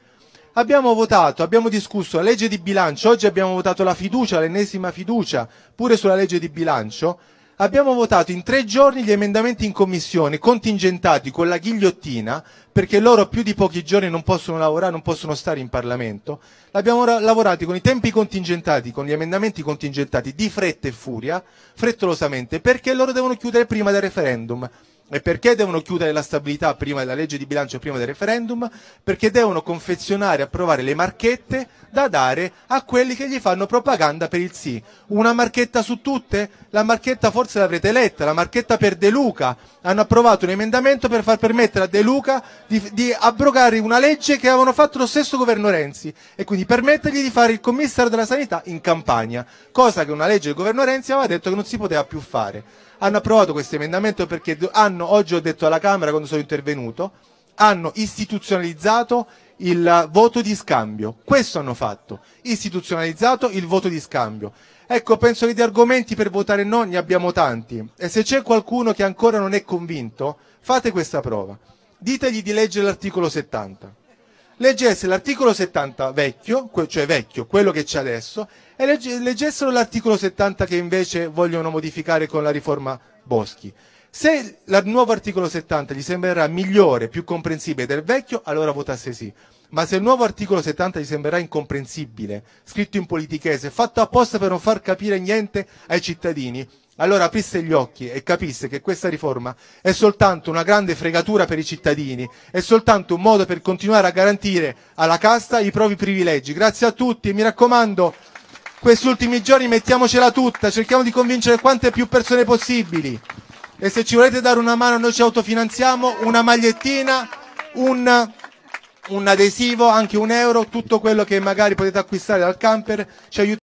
Abbiamo votato, abbiamo discusso la legge di bilancio, oggi abbiamo votato la fiducia, l'ennesima fiducia, pure sulla legge di bilancio, abbiamo votato in tre giorni gli emendamenti in commissione, contingentati con la ghigliottina, perché loro più di pochi giorni non possono lavorare, non possono stare in Parlamento. L'abbiamo lavorati con i tempi contingentati, con gli emendamenti contingentati, di fretta e furia, frettolosamente, perché loro devono chiudere prima del referendum. E perché devono chiudere la stabilità prima della legge di bilancio prima del referendum? Perché devono confezionare e approvare le marchette da dare a quelli che gli fanno propaganda per il sì. Una marchetta su tutte? La marchetta forse l'avrete letta, la marchetta per De Luca. Hanno approvato un emendamento per far permettere a De Luca di, di abrogare una legge che avevano fatto lo stesso governo Renzi e quindi permettergli di fare il commissario della sanità in campagna, cosa che una legge del governo Renzi aveva detto che non si poteva più fare hanno approvato questo emendamento perché hanno, oggi ho detto alla Camera quando sono intervenuto, hanno istituzionalizzato il voto di scambio. Questo hanno fatto, istituzionalizzato il voto di scambio. Ecco, penso che di argomenti per votare no ne abbiamo tanti e se c'è qualcuno che ancora non è convinto, fate questa prova. Ditegli di leggere l'articolo 70 leggesse l'articolo 70 vecchio, cioè vecchio, quello che c'è adesso, e leggessero l'articolo 70 che invece vogliono modificare con la riforma Boschi. Se il nuovo articolo 70 gli sembrerà migliore, più comprensibile del vecchio, allora votasse sì. Ma se il nuovo articolo 70 gli sembrerà incomprensibile, scritto in politichese, fatto apposta per non far capire niente ai cittadini, allora aprisse gli occhi e capisse che questa riforma è soltanto una grande fregatura per i cittadini, è soltanto un modo per continuare a garantire alla casta i propri privilegi. Grazie a tutti e mi raccomando, questi ultimi giorni mettiamocela tutta, cerchiamo di convincere quante più persone possibili. E se ci volete dare una mano noi ci autofinanziamo, una magliettina, un, un adesivo, anche un euro, tutto quello che magari potete acquistare dal camper ci aiuta.